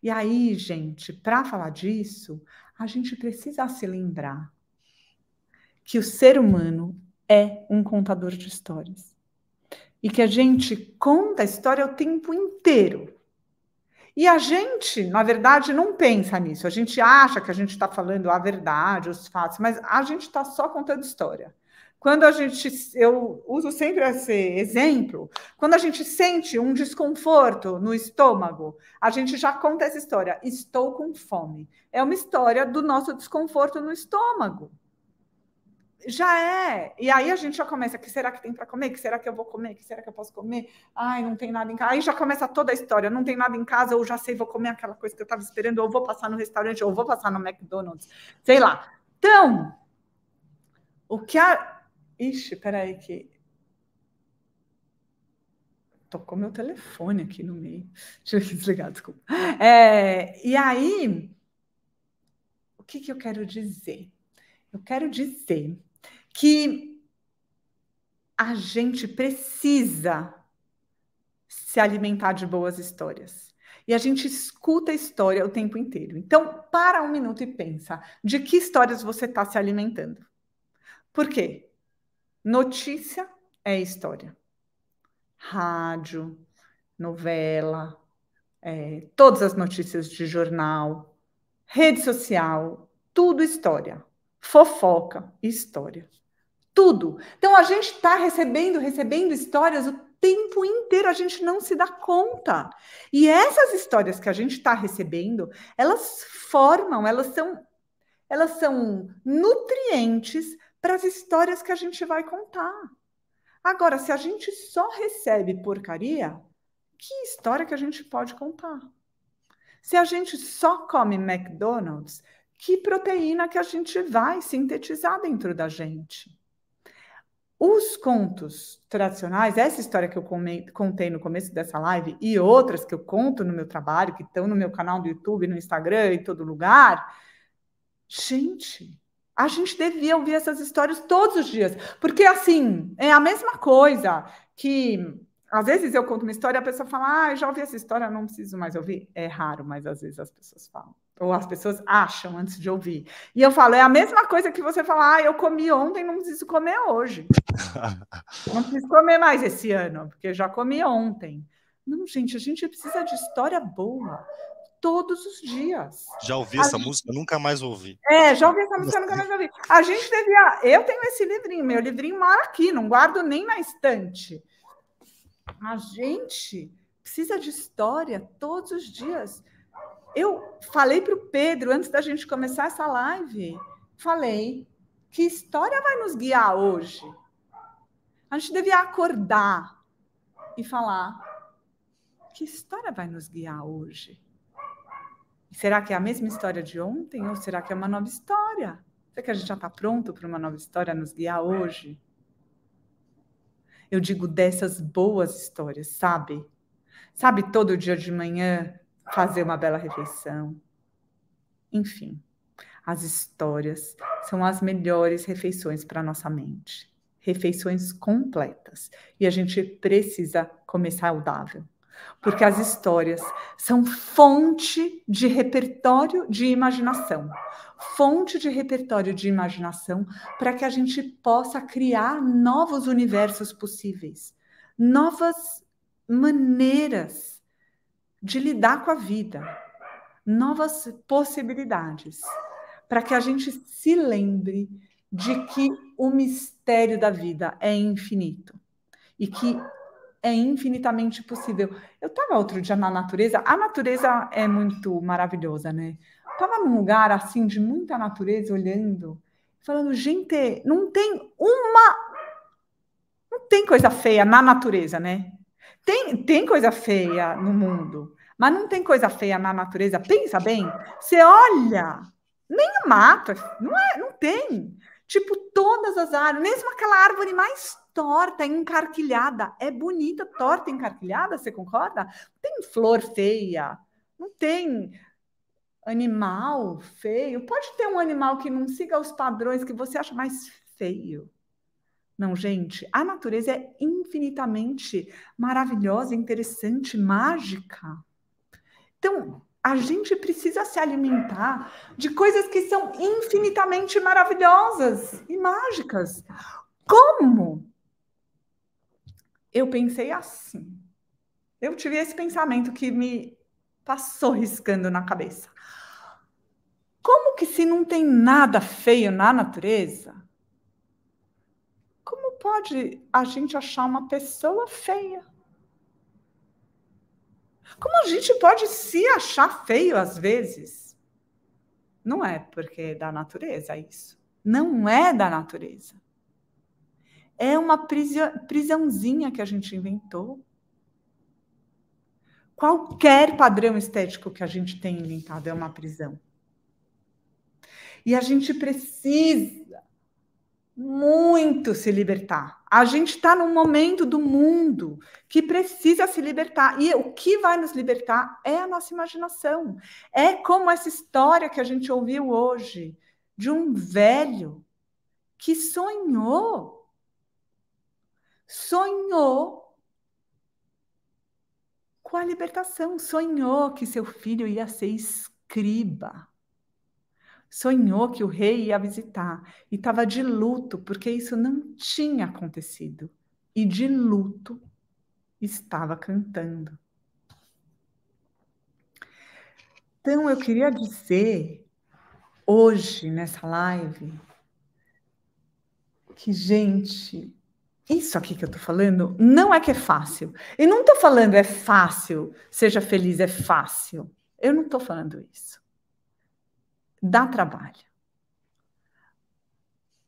E aí, gente, para falar disso, a gente precisa se lembrar que o ser humano é um contador de histórias. E que a gente conta a história o tempo inteiro. E a gente, na verdade, não pensa nisso. A gente acha que a gente está falando a verdade, os fatos, mas a gente está só contando história. Quando a gente, eu uso sempre esse exemplo, quando a gente sente um desconforto no estômago, a gente já conta essa história, estou com fome. É uma história do nosso desconforto no estômago. Já é. E aí a gente já começa, que será que tem para comer? Que será que eu vou comer? Que será que eu posso comer? Ai, não tem nada em casa. Aí já começa toda a história, não tem nada em casa, ou já sei, vou comer aquela coisa que eu estava esperando, ou vou passar no restaurante, ou vou passar no McDonald's, sei lá. Então, o que a, Ixi, peraí que. Tocou meu telefone aqui no meio. Deixa eu desligar, desculpa. É, e aí, o que, que eu quero dizer? Eu quero dizer que a gente precisa se alimentar de boas histórias. E a gente escuta a história o tempo inteiro. Então, para um minuto e pensa de que histórias você está se alimentando. Por quê? Notícia é história. Rádio, novela, é, todas as notícias de jornal, rede social, tudo história. Fofoca, história. Tudo. Então a gente está recebendo, recebendo histórias o tempo inteiro, a gente não se dá conta. E essas histórias que a gente está recebendo, elas formam, elas são, elas são nutrientes para as histórias que a gente vai contar. Agora, se a gente só recebe porcaria, que história que a gente pode contar? Se a gente só come McDonald's, que proteína que a gente vai sintetizar dentro da gente? Os contos tradicionais, essa história que eu contei no começo dessa live e outras que eu conto no meu trabalho, que estão no meu canal do YouTube, no Instagram e todo lugar. Gente, a gente devia ouvir essas histórias todos os dias, porque assim é a mesma coisa que às vezes eu conto uma história e a pessoa fala, ah, já ouvi essa história, não preciso mais ouvir. É raro, mas às vezes as pessoas falam. Ou as pessoas acham antes de ouvir. E eu falo, é a mesma coisa que você falar, ah, eu comi ontem, não preciso comer hoje. não preciso comer mais esse ano, porque já comi ontem. Não, gente, a gente precisa de história boa todos os dias. Já ouvi a essa gente... música, nunca mais ouvi. É, já ouvi essa música, nunca mais ouvi. A gente devia. Eu tenho esse livrinho, meu livrinho mora aqui, não guardo nem na estante. A gente precisa de história todos os dias. Eu falei para o Pedro, antes da gente começar essa live, falei que história vai nos guiar hoje. A gente devia acordar e falar que história vai nos guiar hoje Será que é a mesma história de ontem ou será que é uma nova história? Será que a gente já está pronto para uma nova história nos guiar hoje? Eu digo dessas boas histórias, sabe? Sabe, todo dia de manhã fazer uma bela refeição. Enfim, as histórias são as melhores refeições para nossa mente. Refeições completas. E a gente precisa comer saudável porque as histórias são fonte de repertório de imaginação fonte de repertório de imaginação para que a gente possa criar novos universos possíveis, novas maneiras de lidar com a vida, novas possibilidades, para que a gente se lembre de que o mistério da vida é infinito e que é infinitamente possível. Eu estava outro dia na natureza, a natureza é muito maravilhosa, né? Estava num lugar assim de muita natureza, olhando, falando, gente, não tem uma. Não tem coisa feia na natureza, né? Tem, tem coisa feia no mundo, mas não tem coisa feia na natureza. Pensa bem, você olha, nem o mato, é, não, é, não tem. Tipo, todas as árvores, mesmo aquela árvore mais torta, encarquilhada. É bonita, torta, encarquilhada, você concorda? Tem flor feia, não tem animal feio. Pode ter um animal que não siga os padrões que você acha mais feio. Não, gente, a natureza é infinitamente maravilhosa, interessante, mágica. Então, a gente precisa se alimentar de coisas que são infinitamente maravilhosas e mágicas. Como? Eu pensei assim. Eu tive esse pensamento que me passou riscando na cabeça. Como que se não tem nada feio na natureza, como pode a gente achar uma pessoa feia? Como a gente pode se achar feio às vezes? Não é porque é da natureza isso. Não é da natureza. É uma prisãozinha que a gente inventou. Qualquer padrão estético que a gente tem inventado é uma prisão. E a gente precisa muito se libertar. A gente está num momento do mundo que precisa se libertar. E o que vai nos libertar é a nossa imaginação. É como essa história que a gente ouviu hoje de um velho que sonhou. Sonhou com a libertação. Sonhou que seu filho ia ser escriba sonhou que o rei ia visitar e estava de luto porque isso não tinha acontecido. E de luto estava cantando. Então, eu queria dizer hoje nessa live que, gente, isso aqui que eu tô falando não é que é fácil. E não tô falando é fácil, seja feliz, é fácil. Eu não tô falando isso. Dá trabalho.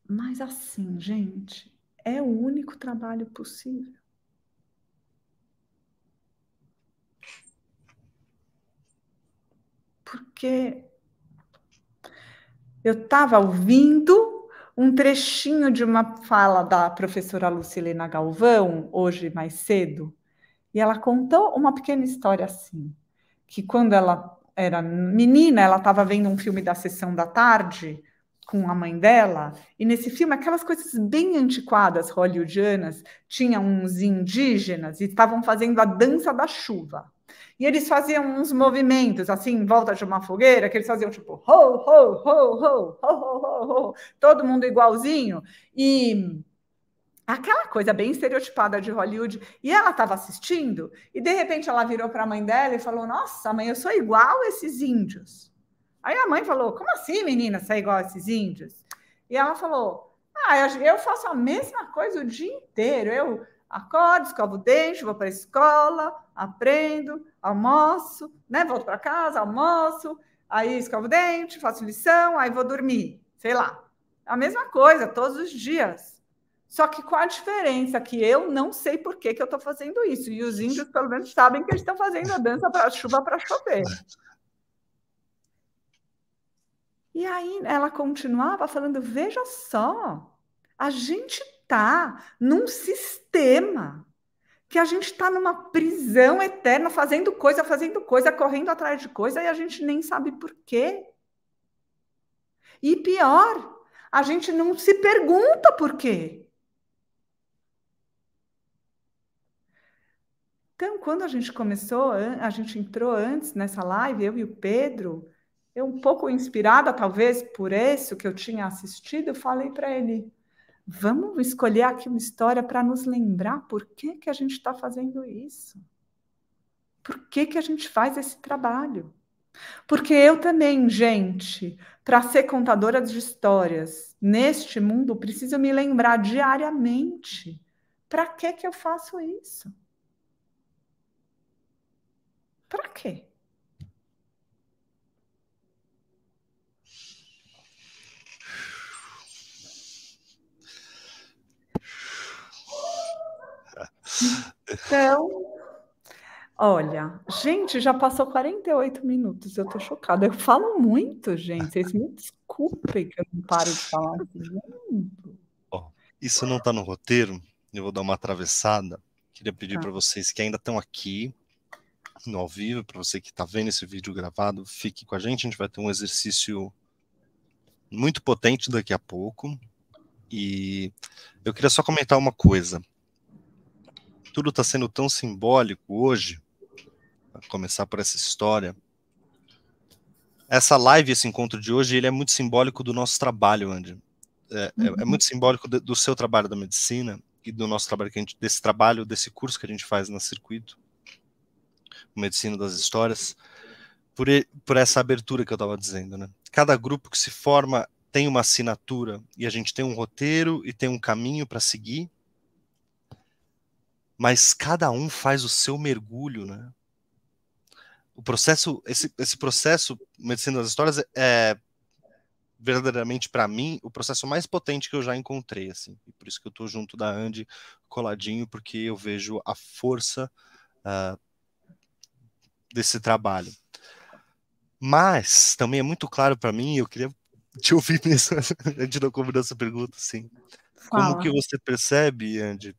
Mas assim, gente, é o único trabalho possível. Porque eu estava ouvindo um trechinho de uma fala da professora Lucilena Galvão, hoje mais cedo, e ela contou uma pequena história assim, que quando ela era menina, ela estava vendo um filme da sessão da tarde com a mãe dela, e nesse filme, aquelas coisas bem antiquadas hollywoodianas, tinha uns indígenas e estavam fazendo a dança da chuva. E eles faziam uns movimentos assim em volta de uma fogueira, que eles faziam tipo ho, ho, ho, ho, ho, ho, ho, ho, todo mundo igualzinho. E aquela coisa bem estereotipada de Hollywood, e ela estava assistindo, e de repente ela virou para a mãe dela e falou: Nossa, mãe, eu sou igual a esses índios. Aí a mãe falou: Como assim, menina, você é igual a esses índios? E ela falou: Ah, eu faço a mesma coisa o dia inteiro. Eu acordo, escovo o dente, vou para a escola, aprendo, almoço, né? Volto para casa, almoço, aí escovo o dente, faço lição, aí vou dormir, sei lá. A mesma coisa todos os dias. Só que qual a diferença? Que eu não sei por que, que eu estou fazendo isso. E os índios, pelo menos, sabem que eles estão fazendo a dança para a chuva para chover. E aí ela continuava falando: veja só, a gente está num sistema que a gente está numa prisão eterna, fazendo coisa, fazendo coisa, correndo atrás de coisa e a gente nem sabe por quê. E pior, a gente não se pergunta por quê. Então, quando a gente começou, a gente entrou antes nessa live, eu e o Pedro, eu um pouco inspirada talvez por isso que eu tinha assistido, falei para ele: vamos escolher aqui uma história para nos lembrar por que, que a gente está fazendo isso. Por que, que a gente faz esse trabalho? Porque eu também, gente, para ser contadora de histórias neste mundo, preciso me lembrar diariamente para que, que eu faço isso. Para quê? Então, olha, gente, já passou 48 minutos, eu tô chocada. Eu falo muito, gente. Vocês me desculpem que eu não paro de falar assim. Oh, isso não tá no roteiro, eu vou dar uma atravessada. Queria pedir tá. para vocês que ainda estão aqui, no ao vivo, para você que está vendo esse vídeo gravado, fique com a gente. A gente vai ter um exercício muito potente daqui a pouco. E eu queria só comentar uma coisa. Tudo está sendo tão simbólico hoje, começar por essa história. Essa live, esse encontro de hoje, ele é muito simbólico do nosso trabalho, Andy. É, é, é uhum. é muito simbólico do seu trabalho da medicina e do nosso trabalho, que a gente, desse trabalho, desse curso que a gente faz na Circuito Medicina das Histórias, por, por essa abertura que eu estava dizendo. Né? Cada grupo que se forma tem uma assinatura e a gente tem um roteiro e tem um caminho para seguir, mas cada um faz o seu mergulho, né? O processo, esse, esse processo Medicina das Histórias é, é verdadeiramente para mim o processo mais potente que eu já encontrei, assim. E por isso que eu estou junto da Andy coladinho, porque eu vejo a força uh, desse trabalho. Mas também é muito claro para mim, eu queria te ouvir mesmo antes eu convidar essa pergunta, sim. Como que você percebe, Andy?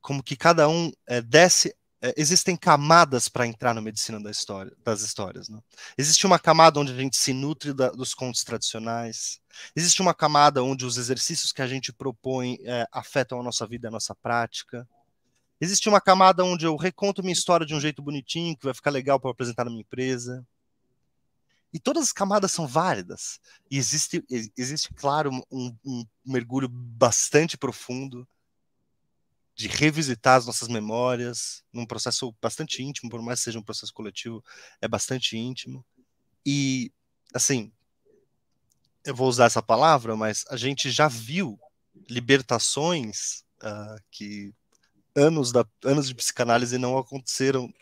Como que cada um é, desce é, existem camadas para entrar na medicina da história, das histórias. Né? Existe uma camada onde a gente se nutre da, dos contos tradicionais, existe uma camada onde os exercícios que a gente propõe é, afetam a nossa vida, a nossa prática, Existe uma camada onde eu reconto minha história de um jeito bonitinho, que vai ficar legal para apresentar na minha empresa. E todas as camadas são válidas. E existe, existe claro, um, um mergulho bastante profundo de revisitar as nossas memórias, num processo bastante íntimo, por mais que seja um processo coletivo, é bastante íntimo. E, assim, eu vou usar essa palavra, mas a gente já viu libertações uh, que anos, da, anos de psicanálise não aconteceram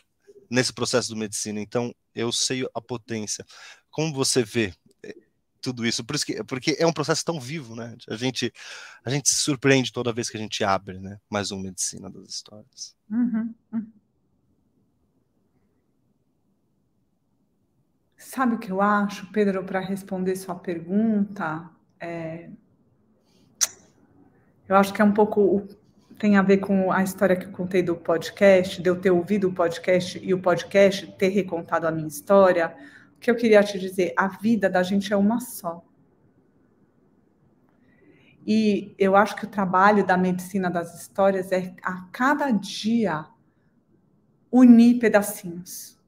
nesse processo do medicina. Então, eu sei a potência. Como você vê é, tudo isso? Por isso que, porque é um processo tão vivo, né? A gente, a gente se surpreende toda vez que a gente abre, né? Mais um Medicina das Histórias. Uhum, uhum. Sabe o que eu acho, Pedro, para responder sua pergunta? É... Eu acho que é um pouco tem a ver com a história que eu contei do podcast, de eu ter ouvido o podcast e o podcast ter recontado a minha história. O que eu queria te dizer, a vida da gente é uma só. E eu acho que o trabalho da medicina das histórias é a cada dia unir pedacinhos.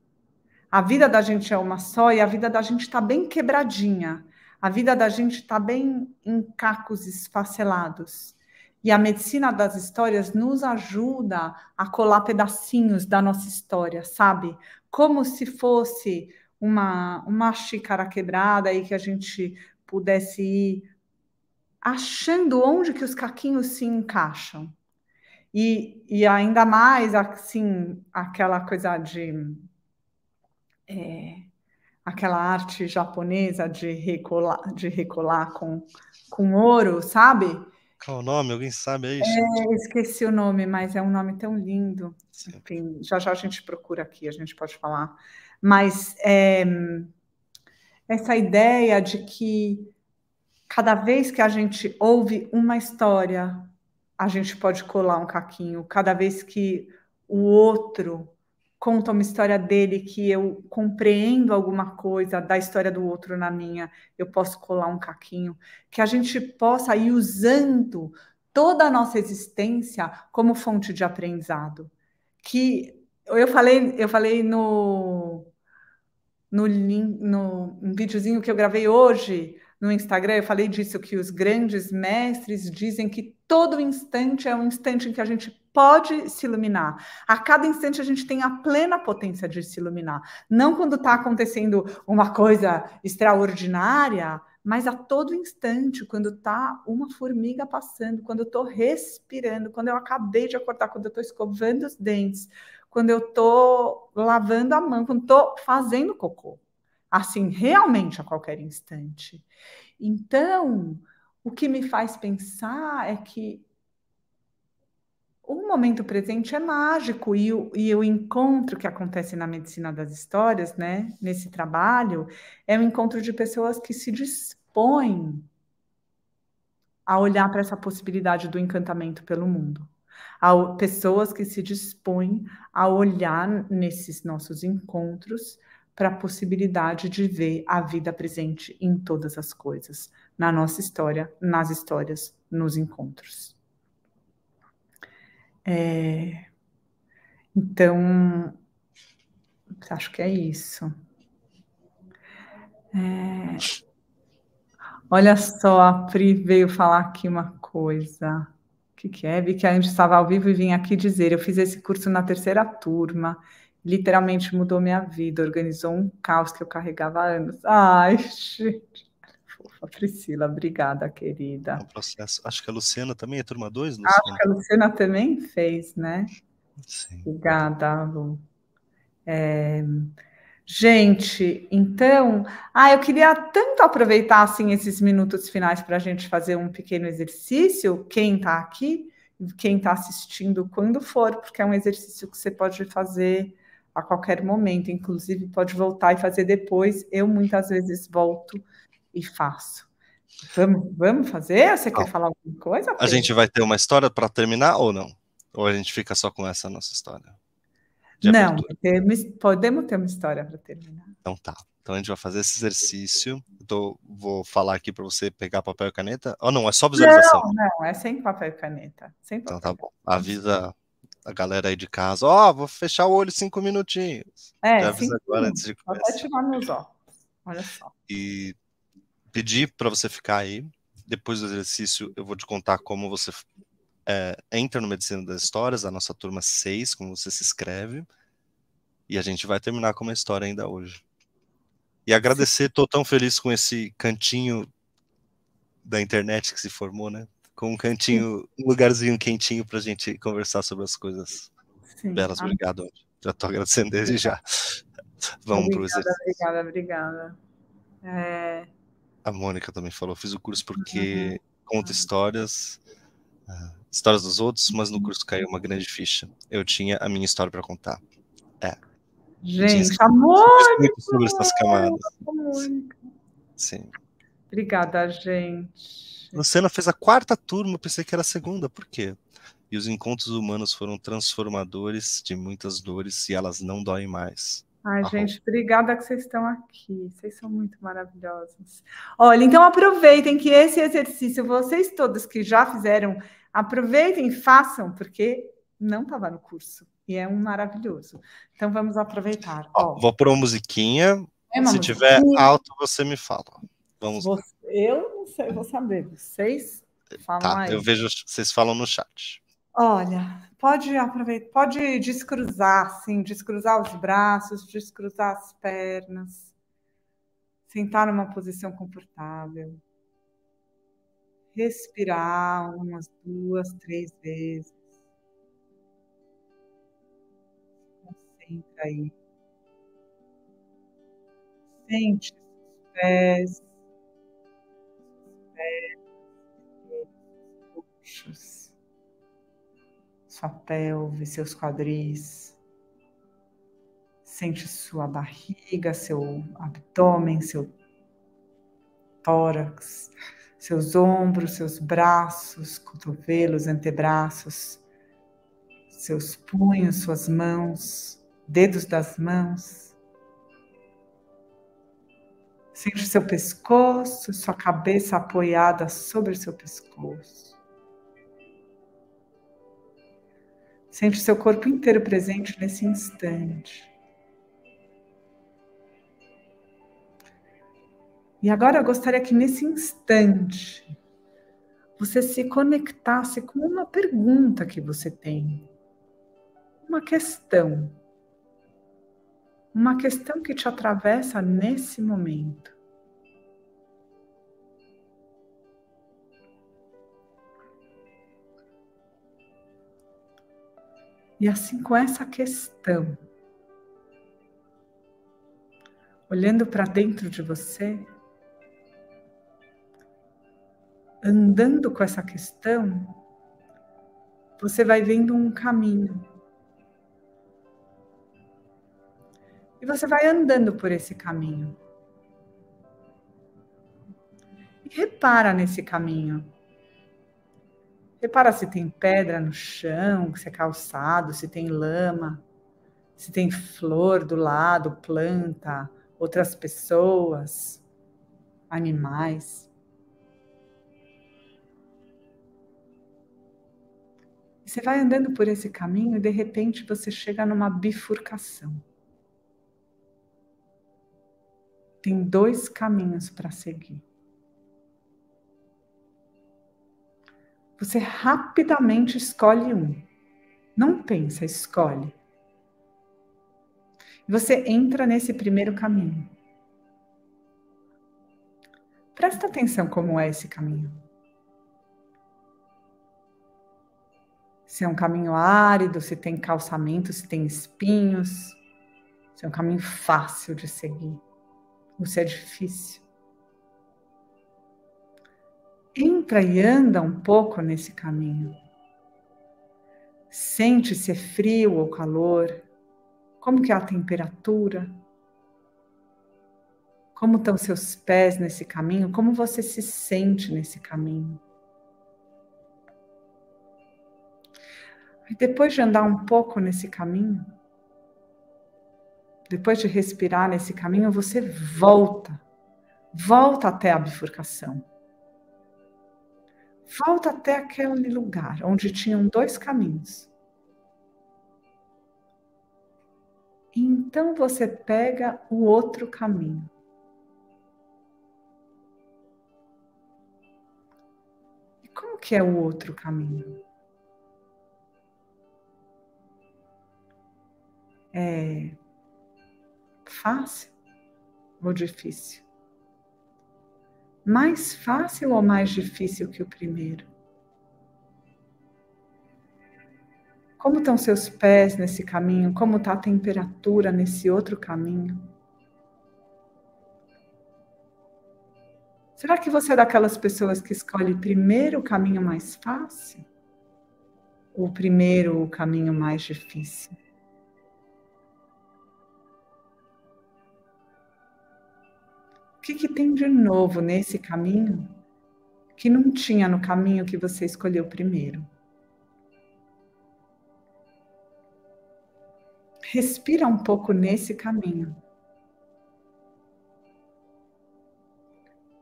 A vida da gente é uma só e a vida da gente está bem quebradinha. A vida da gente está bem em cacos esfacelados. E a medicina das histórias nos ajuda a colar pedacinhos da nossa história, sabe? Como se fosse uma, uma xícara quebrada e que a gente pudesse ir achando onde que os caquinhos se encaixam. E, e ainda mais, assim, aquela coisa de... É, aquela arte japonesa de recolar, de recolar com, com ouro, sabe? Qual é o nome? Alguém sabe aí? É, esqueci o nome, mas é um nome tão lindo. Enfim, já já a gente procura aqui, a gente pode falar. Mas é, essa ideia de que cada vez que a gente ouve uma história, a gente pode colar um caquinho. Cada vez que o outro conta uma história dele que eu compreendo alguma coisa da história do outro na minha, eu posso colar um caquinho, que a gente possa ir usando toda a nossa existência como fonte de aprendizado. Que eu falei, eu falei no no, no um videozinho que eu gravei hoje no Instagram, eu falei disso que os grandes mestres dizem que todo instante é um instante em que a gente pode se iluminar. A cada instante a gente tem a plena potência de se iluminar. Não quando está acontecendo uma coisa extraordinária, mas a todo instante, quando está uma formiga passando, quando eu estou respirando, quando eu acabei de acordar, quando eu estou escovando os dentes, quando eu estou lavando a mão, quando estou fazendo cocô. Assim, realmente a qualquer instante. Então, o que me faz pensar é que o momento presente é mágico e o, e o encontro que acontece na medicina das histórias, né, nesse trabalho, é um encontro de pessoas que se dispõem a olhar para essa possibilidade do encantamento pelo mundo. Há pessoas que se dispõem a olhar nesses nossos encontros para a possibilidade de ver a vida presente em todas as coisas, na nossa história, nas histórias, nos encontros. É... Então, acho que é isso. É... Olha só, a Pri veio falar aqui uma coisa. O que, que é? Vi que a gente estava ao vivo e vim aqui dizer: eu fiz esse curso na terceira turma literalmente mudou minha vida, organizou um caos que eu carregava há anos. Ai, gente. Fofa, Priscila, obrigada, querida. É um processo. Acho que a Luciana também é turma 2, Luciana. Acho que a Luciana também fez, né? Sim. Obrigada, Lu. É... Gente, então, ah, eu queria tanto aproveitar assim esses minutos finais para a gente fazer um pequeno exercício. Quem está aqui, quem está assistindo, quando for, porque é um exercício que você pode fazer a qualquer momento, inclusive pode voltar e fazer depois. Eu muitas vezes volto e faço. Vamos, vamos fazer? Você ah. quer tá. falar alguma coisa? A gente vai ter uma história para terminar ou não? Ou a gente fica só com essa nossa história? Não, temos, podemos ter uma história para terminar. Então tá. Então a gente vai fazer esse exercício. Tô, vou falar aqui para você pegar papel e caneta. Oh, não, é só visualização. Não, não, é sem papel e caneta. Sem então papel então tá bom. Avisa a galera aí de casa. Ó, oh, vou fechar o olho cinco minutinhos. É, Já cinco agora antes de começar. Vou até tirar meus olhos, Olha só. E pedir para você ficar aí. Depois do exercício, eu vou te contar como você é, entra no Medicina das Histórias, a nossa turma 6, como você se inscreve. E a gente vai terminar com uma história ainda hoje. E agradecer, estou tão feliz com esse cantinho da internet que se formou, né? com um cantinho, um lugarzinho quentinho para a gente conversar sobre as coisas. Sim. Belas, tá. obrigado. Já estou agradecendo desde já. Vamos para os Obrigada, obrigada. É... A Mônica também falou, fiz o curso porque uhum. conta ah. histórias, ah, histórias dos outros, mas no uhum. curso caiu uma grande ficha. Eu tinha a minha história para contar. É. Gente, a Mônica! Sobre essas camadas. Sim. Obrigada, gente. Lucena fez a quarta turma, pensei que era a segunda, por quê? E os encontros humanos foram transformadores de muitas dores e elas não doem mais. Ai, Arrum. gente, obrigada que vocês estão aqui. Vocês são muito maravilhosos. Olha, então aproveitem que esse exercício, vocês todos que já fizeram, aproveitem e façam, porque não estava no curso. E é um maravilhoso. Então vamos aproveitar. Ó, Vou pôr uma musiquinha. É uma Se musiquinha. tiver alto, você me fala. Vamos Você, eu não sei, vou saber. Vocês falam tá, aí. Eu vejo, vocês falam no chat. Olha, pode aproveitar, pode descruzar, assim, descruzar os braços, descruzar as pernas, sentar numa posição confortável, respirar umas duas, três vezes. senta aí. Sente os pés coxas, sua pelve, seus quadris. Sente sua barriga, seu abdômen, seu tórax, seus ombros, seus braços, cotovelos, antebraços, seus punhos, suas mãos, dedos das mãos. Sente seu pescoço, sua cabeça apoiada sobre seu pescoço. Sente seu corpo inteiro presente nesse instante. E agora eu gostaria que nesse instante você se conectasse com uma pergunta que você tem, uma questão, uma questão que te atravessa nesse momento. E assim com essa questão, olhando para dentro de você, andando com essa questão, você vai vendo um caminho. E você vai andando por esse caminho. E repara nesse caminho. Repara se tem pedra no chão, se é calçado, se tem lama, se tem flor do lado, planta, outras pessoas, animais. Você vai andando por esse caminho e de repente você chega numa bifurcação. Tem dois caminhos para seguir. você rapidamente escolhe um. Não pensa, escolhe. Você entra nesse primeiro caminho. Presta atenção como é esse caminho. Se é um caminho árido, se tem calçamento, se tem espinhos. Se é um caminho fácil de seguir. Ou se é difícil entra e anda um pouco nesse caminho. Sente se é frio ou calor, como que é a temperatura, como estão seus pés nesse caminho, como você se sente nesse caminho. E depois de andar um pouco nesse caminho, depois de respirar nesse caminho, você volta, volta até a bifurcação. Volta até aquele lugar onde tinham dois caminhos. Então você pega o outro caminho. E como que é o outro caminho? É fácil ou difícil? mais fácil ou mais difícil que o primeiro? Como estão seus pés nesse caminho? Como está a temperatura nesse outro caminho? Será que você é daquelas pessoas que escolhe primeiro o caminho mais fácil? Ou primeiro o caminho mais difícil? que, que tem de novo nesse caminho que não tinha no caminho que você escolheu primeiro? Respira um pouco nesse caminho.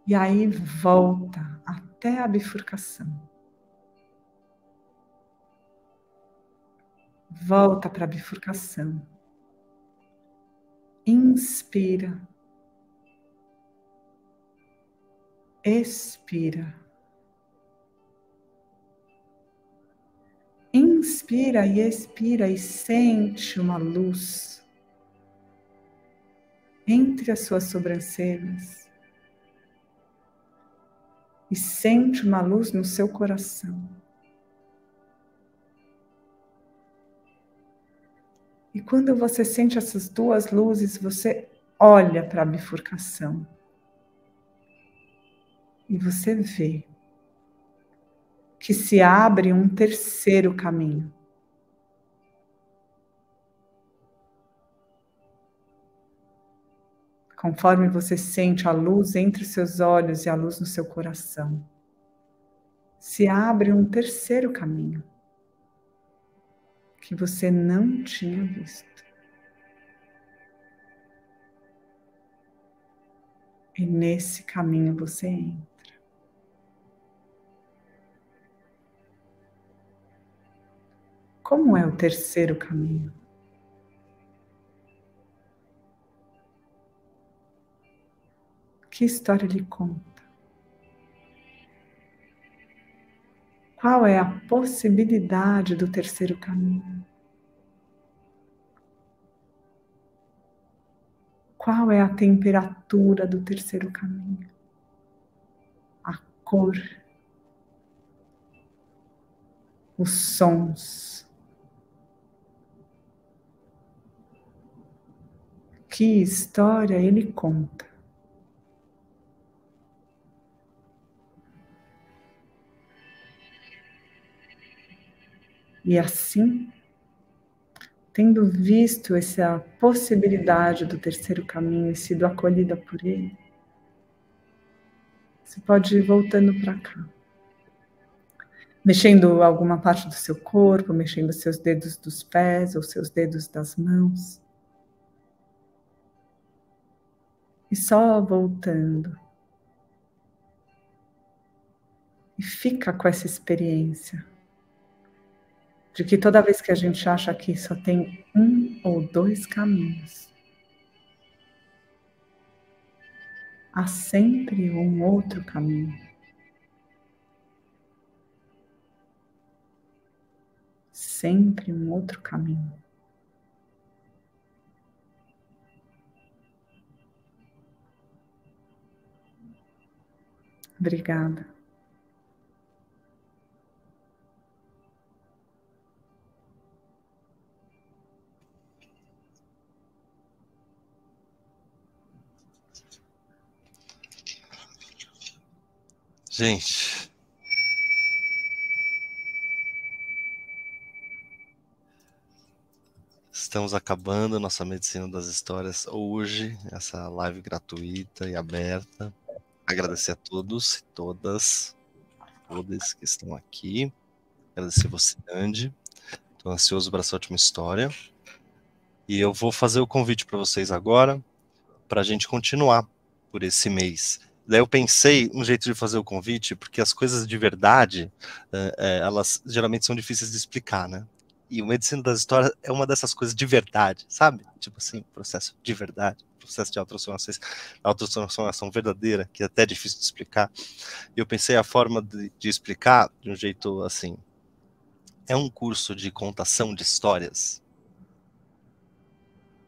E aí volta até a bifurcação. Volta para a bifurcação. Inspira. expira. Inspira e expira e sente uma luz entre as suas sobrancelhas. E sente uma luz no seu coração. E quando você sente essas duas luzes, você olha para a bifurcação. E você vê que se abre um terceiro caminho. Conforme você sente a luz entre os seus olhos e a luz no seu coração, se abre um terceiro caminho que você não tinha visto. E nesse caminho você entra. Como é o terceiro caminho? Que história ele conta? Qual é a possibilidade do terceiro caminho? Qual é a temperatura do terceiro caminho? A cor, os sons, que história ele conta. E assim, tendo visto essa possibilidade do terceiro caminho e sido acolhida por ele, você pode ir voltando para cá. Mexendo alguma parte do seu corpo, mexendo seus dedos dos pés ou seus dedos das mãos. e só voltando. E fica com essa experiência de que toda vez que a gente acha que só tem um ou dois caminhos, há sempre um outro caminho. Sempre um outro caminho. Obrigada. Gente, estamos acabando nossa medicina das histórias hoje, essa live gratuita e aberta agradecer a todos e todas, todas que estão aqui. Agradecer você, Andy. Estou ansioso para essa última história. E eu vou fazer o convite para vocês agora, para a gente continuar por esse mês. Daí eu pensei um jeito de fazer o convite, porque as coisas de verdade, eh, eh, elas geralmente são difíceis de explicar, né? E o Medicina das Histórias é uma dessas coisas de verdade, sabe? Tipo assim, processo de verdade, processo de autotransformação, autotransformação verdadeira, que é até difícil de explicar. E eu pensei a forma de, de explicar de um jeito assim. É um curso de contação de histórias.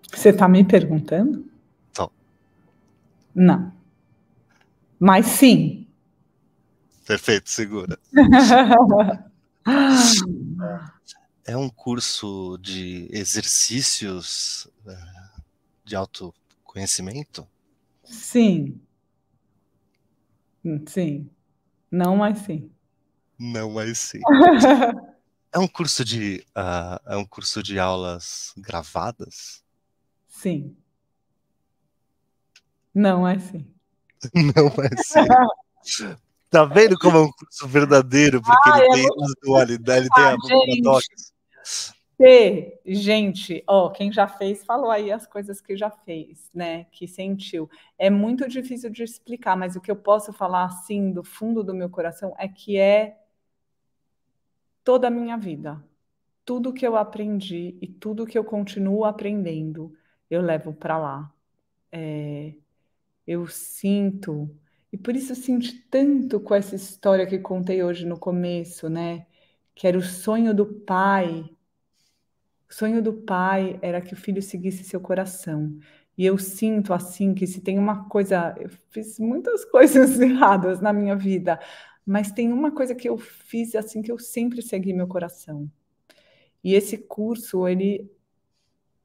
Você está me perguntando? Não. Não. Mas sim. Perfeito, segura. é um curso de exercícios eh, de autoconhecimento? Sim. Hum, sim. Não, mas sim. Não, mas sim. é um curso de uh, é um curso de aulas gravadas? Sim. Não, mas sim. Não, mas sim. Tá vendo como é um curso verdadeiro? Porque ah, ele, é tem muito... dualidade, ele tem a dualidade, ele tem a ah, ter, gente, ó, quem já fez falou aí as coisas que já fez, né? Que sentiu. É muito difícil de explicar, mas o que eu posso falar assim do fundo do meu coração é que é toda a minha vida. Tudo que eu aprendi e tudo que eu continuo aprendendo, eu levo para lá. É, eu sinto, e por isso eu senti tanto com essa história que contei hoje no começo, né? Que era o sonho do pai o sonho do pai era que o filho seguisse seu coração. E eu sinto assim que se tem uma coisa, eu fiz muitas coisas erradas na minha vida, mas tem uma coisa que eu fiz assim que eu sempre segui meu coração. E esse curso, ele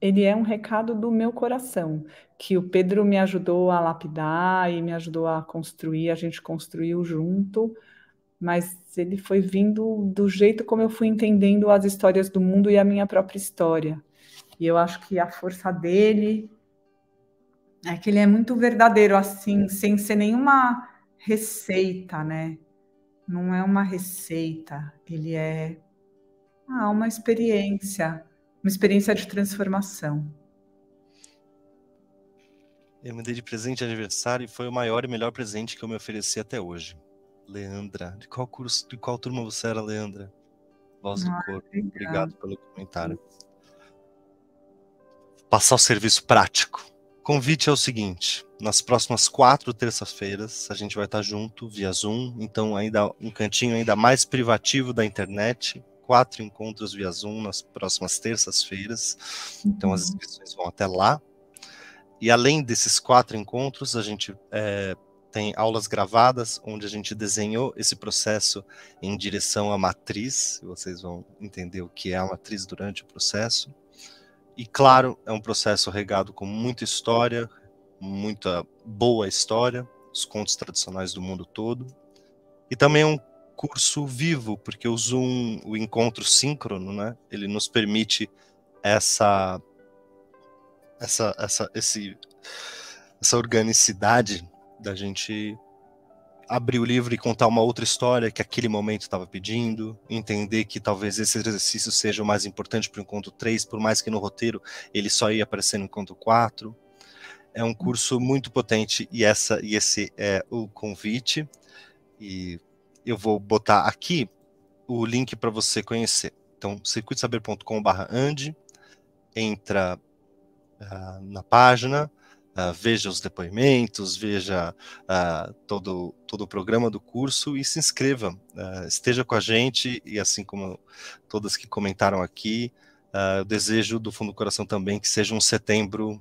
ele é um recado do meu coração, que o Pedro me ajudou a lapidar e me ajudou a construir, a gente construiu junto mas ele foi vindo do jeito como eu fui entendendo as histórias do mundo e a minha própria história. E eu acho que a força dele é que ele é muito verdadeiro, assim, sem ser nenhuma receita, né? Não é uma receita, ele é ah, uma experiência, uma experiência de transformação. Eu me dei de presente de aniversário e foi o maior e melhor presente que eu me ofereci até hoje. Leandra. De qual curso, de qual turma você era, Leandra? Voz ah, do Corpo. Obrigado pelo comentário. Passar o serviço prático. Convite é o seguinte: nas próximas quatro terças-feiras a gente vai estar junto via Zoom, então ainda um cantinho ainda mais privativo da internet. Quatro encontros via Zoom nas próximas terças-feiras, então as uhum. inscrições vão até lá. E além desses quatro encontros, a gente é, tem aulas gravadas onde a gente desenhou esse processo em direção à matriz, vocês vão entender o que é a matriz durante o processo. E claro, é um processo regado com muita história, muita boa história, os contos tradicionais do mundo todo. E também é um curso vivo, porque o Zoom, o encontro síncrono, né, ele nos permite essa essa essa esse essa organicidade da gente abrir o livro e contar uma outra história que aquele momento estava pedindo, entender que talvez esse exercício seja o mais importante para o encontro 3, por mais que no roteiro ele só ia aparecer no encontro 4. É um curso muito potente e essa e esse é o convite. E eu vou botar aqui o link para você conhecer. Então, circuitosabercom entra uh, na página, ah, veja os depoimentos, veja uh, todo, todo o programa do curso e se inscreva, uh, esteja com a gente e assim como todas que comentaram aqui, eu desejo do fundo do coração também que seja um setembro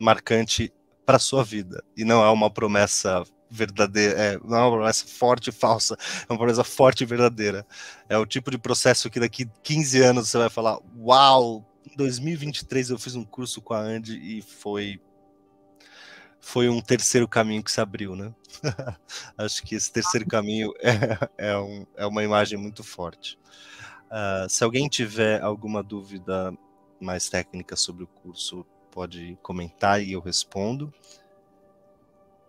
marcante para sua vida e não é uma promessa verdadeira, é, não é uma promessa forte e falsa, é uma promessa forte e verdadeira. É o tipo de processo que daqui 15 anos você vai falar: Uau, em 2023 eu fiz um curso com a Andy e foi foi um terceiro caminho que se abriu, né? Acho que esse terceiro caminho é, é, um, é uma imagem muito forte. Uh, se alguém tiver alguma dúvida mais técnica sobre o curso, pode comentar e eu respondo.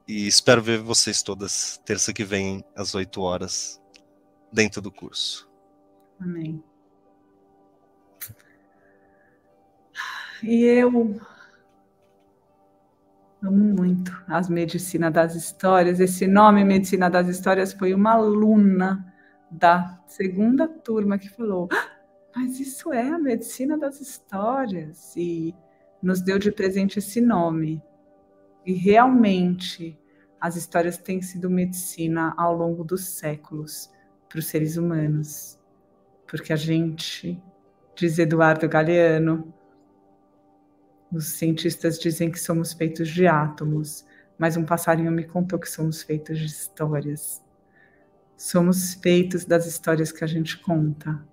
E espero ver vocês todas terça que vem, às 8 horas, dentro do curso. Amém. E eu Amo muito as Medicina das Histórias. Esse nome, Medicina das Histórias, foi uma aluna da segunda turma que falou: ah, Mas isso é a Medicina das Histórias. E nos deu de presente esse nome. E realmente, as histórias têm sido medicina ao longo dos séculos para os seres humanos. Porque a gente, diz Eduardo Galeano, os cientistas dizem que somos feitos de átomos, mas um passarinho me contou que somos feitos de histórias. Somos feitos das histórias que a gente conta.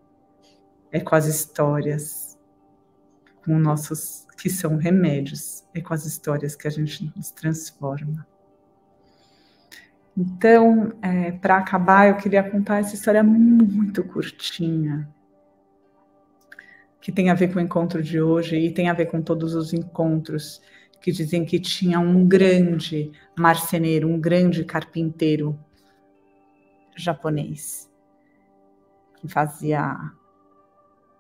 É com as histórias com nossos que são remédios, é com as histórias que a gente nos transforma. Então, é, para acabar, eu queria contar essa história muito curtinha, que tem a ver com o encontro de hoje e tem a ver com todos os encontros que dizem que tinha um grande marceneiro, um grande carpinteiro japonês que fazia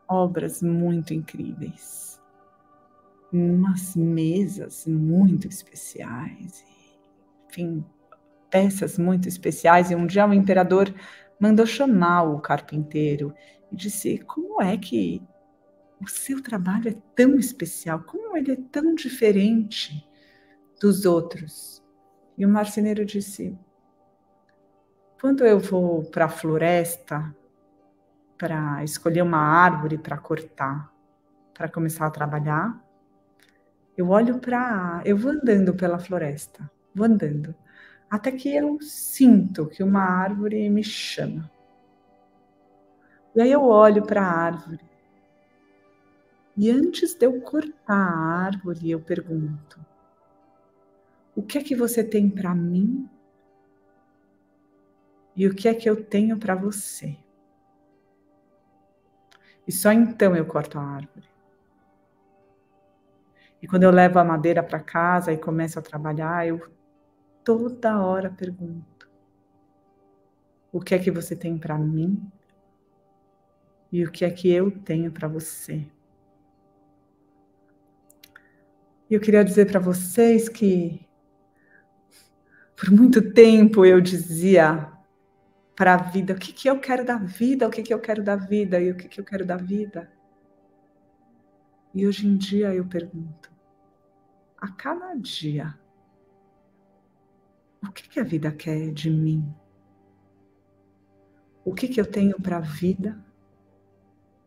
obras muito incríveis, umas mesas muito especiais, enfim, peças muito especiais. E um dia o imperador mandou chamar o carpinteiro e disse: Como é que o seu trabalho é tão especial, como ele é tão diferente dos outros. E o marceneiro disse: quando eu vou para a floresta para escolher uma árvore para cortar, para começar a trabalhar, eu olho para. Eu vou andando pela floresta, vou andando, até que eu sinto que uma árvore me chama. E aí eu olho para a árvore e antes de eu cortar a árvore, eu pergunto: o que é que você tem para mim? E o que é que eu tenho para você? E só então eu corto a árvore. E quando eu levo a madeira para casa e começo a trabalhar, eu toda hora pergunto: o que é que você tem para mim? E o que é que eu tenho para você? E eu queria dizer para vocês que por muito tempo eu dizia para a vida o que, que eu quero da vida, o que, que eu quero da vida e o que, que eu quero da vida. E hoje em dia eu pergunto, a cada dia, o que, que a vida quer de mim? O que, que eu tenho para a vida?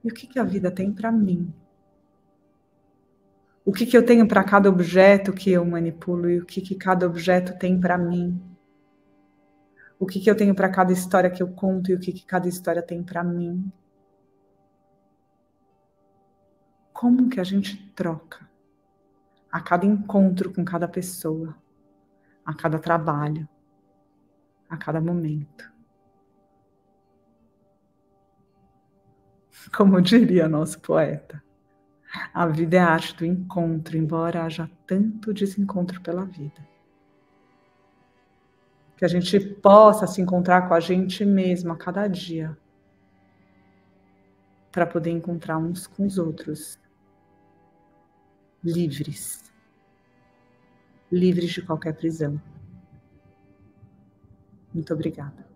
E o que, que a vida tem para mim? o que, que eu tenho para cada objeto que eu manipulo e o que, que cada objeto tem para mim. O que, que eu tenho para cada história que eu conto e o que, que cada história tem para mim. Como que a gente troca a cada encontro com cada pessoa, a cada trabalho, a cada momento. Como diria nosso poeta. A vida é a arte do encontro, embora haja tanto desencontro pela vida. Que a gente possa se encontrar com a gente mesma a cada dia, para poder encontrar uns com os outros, livres, livres de qualquer prisão. Muito obrigada.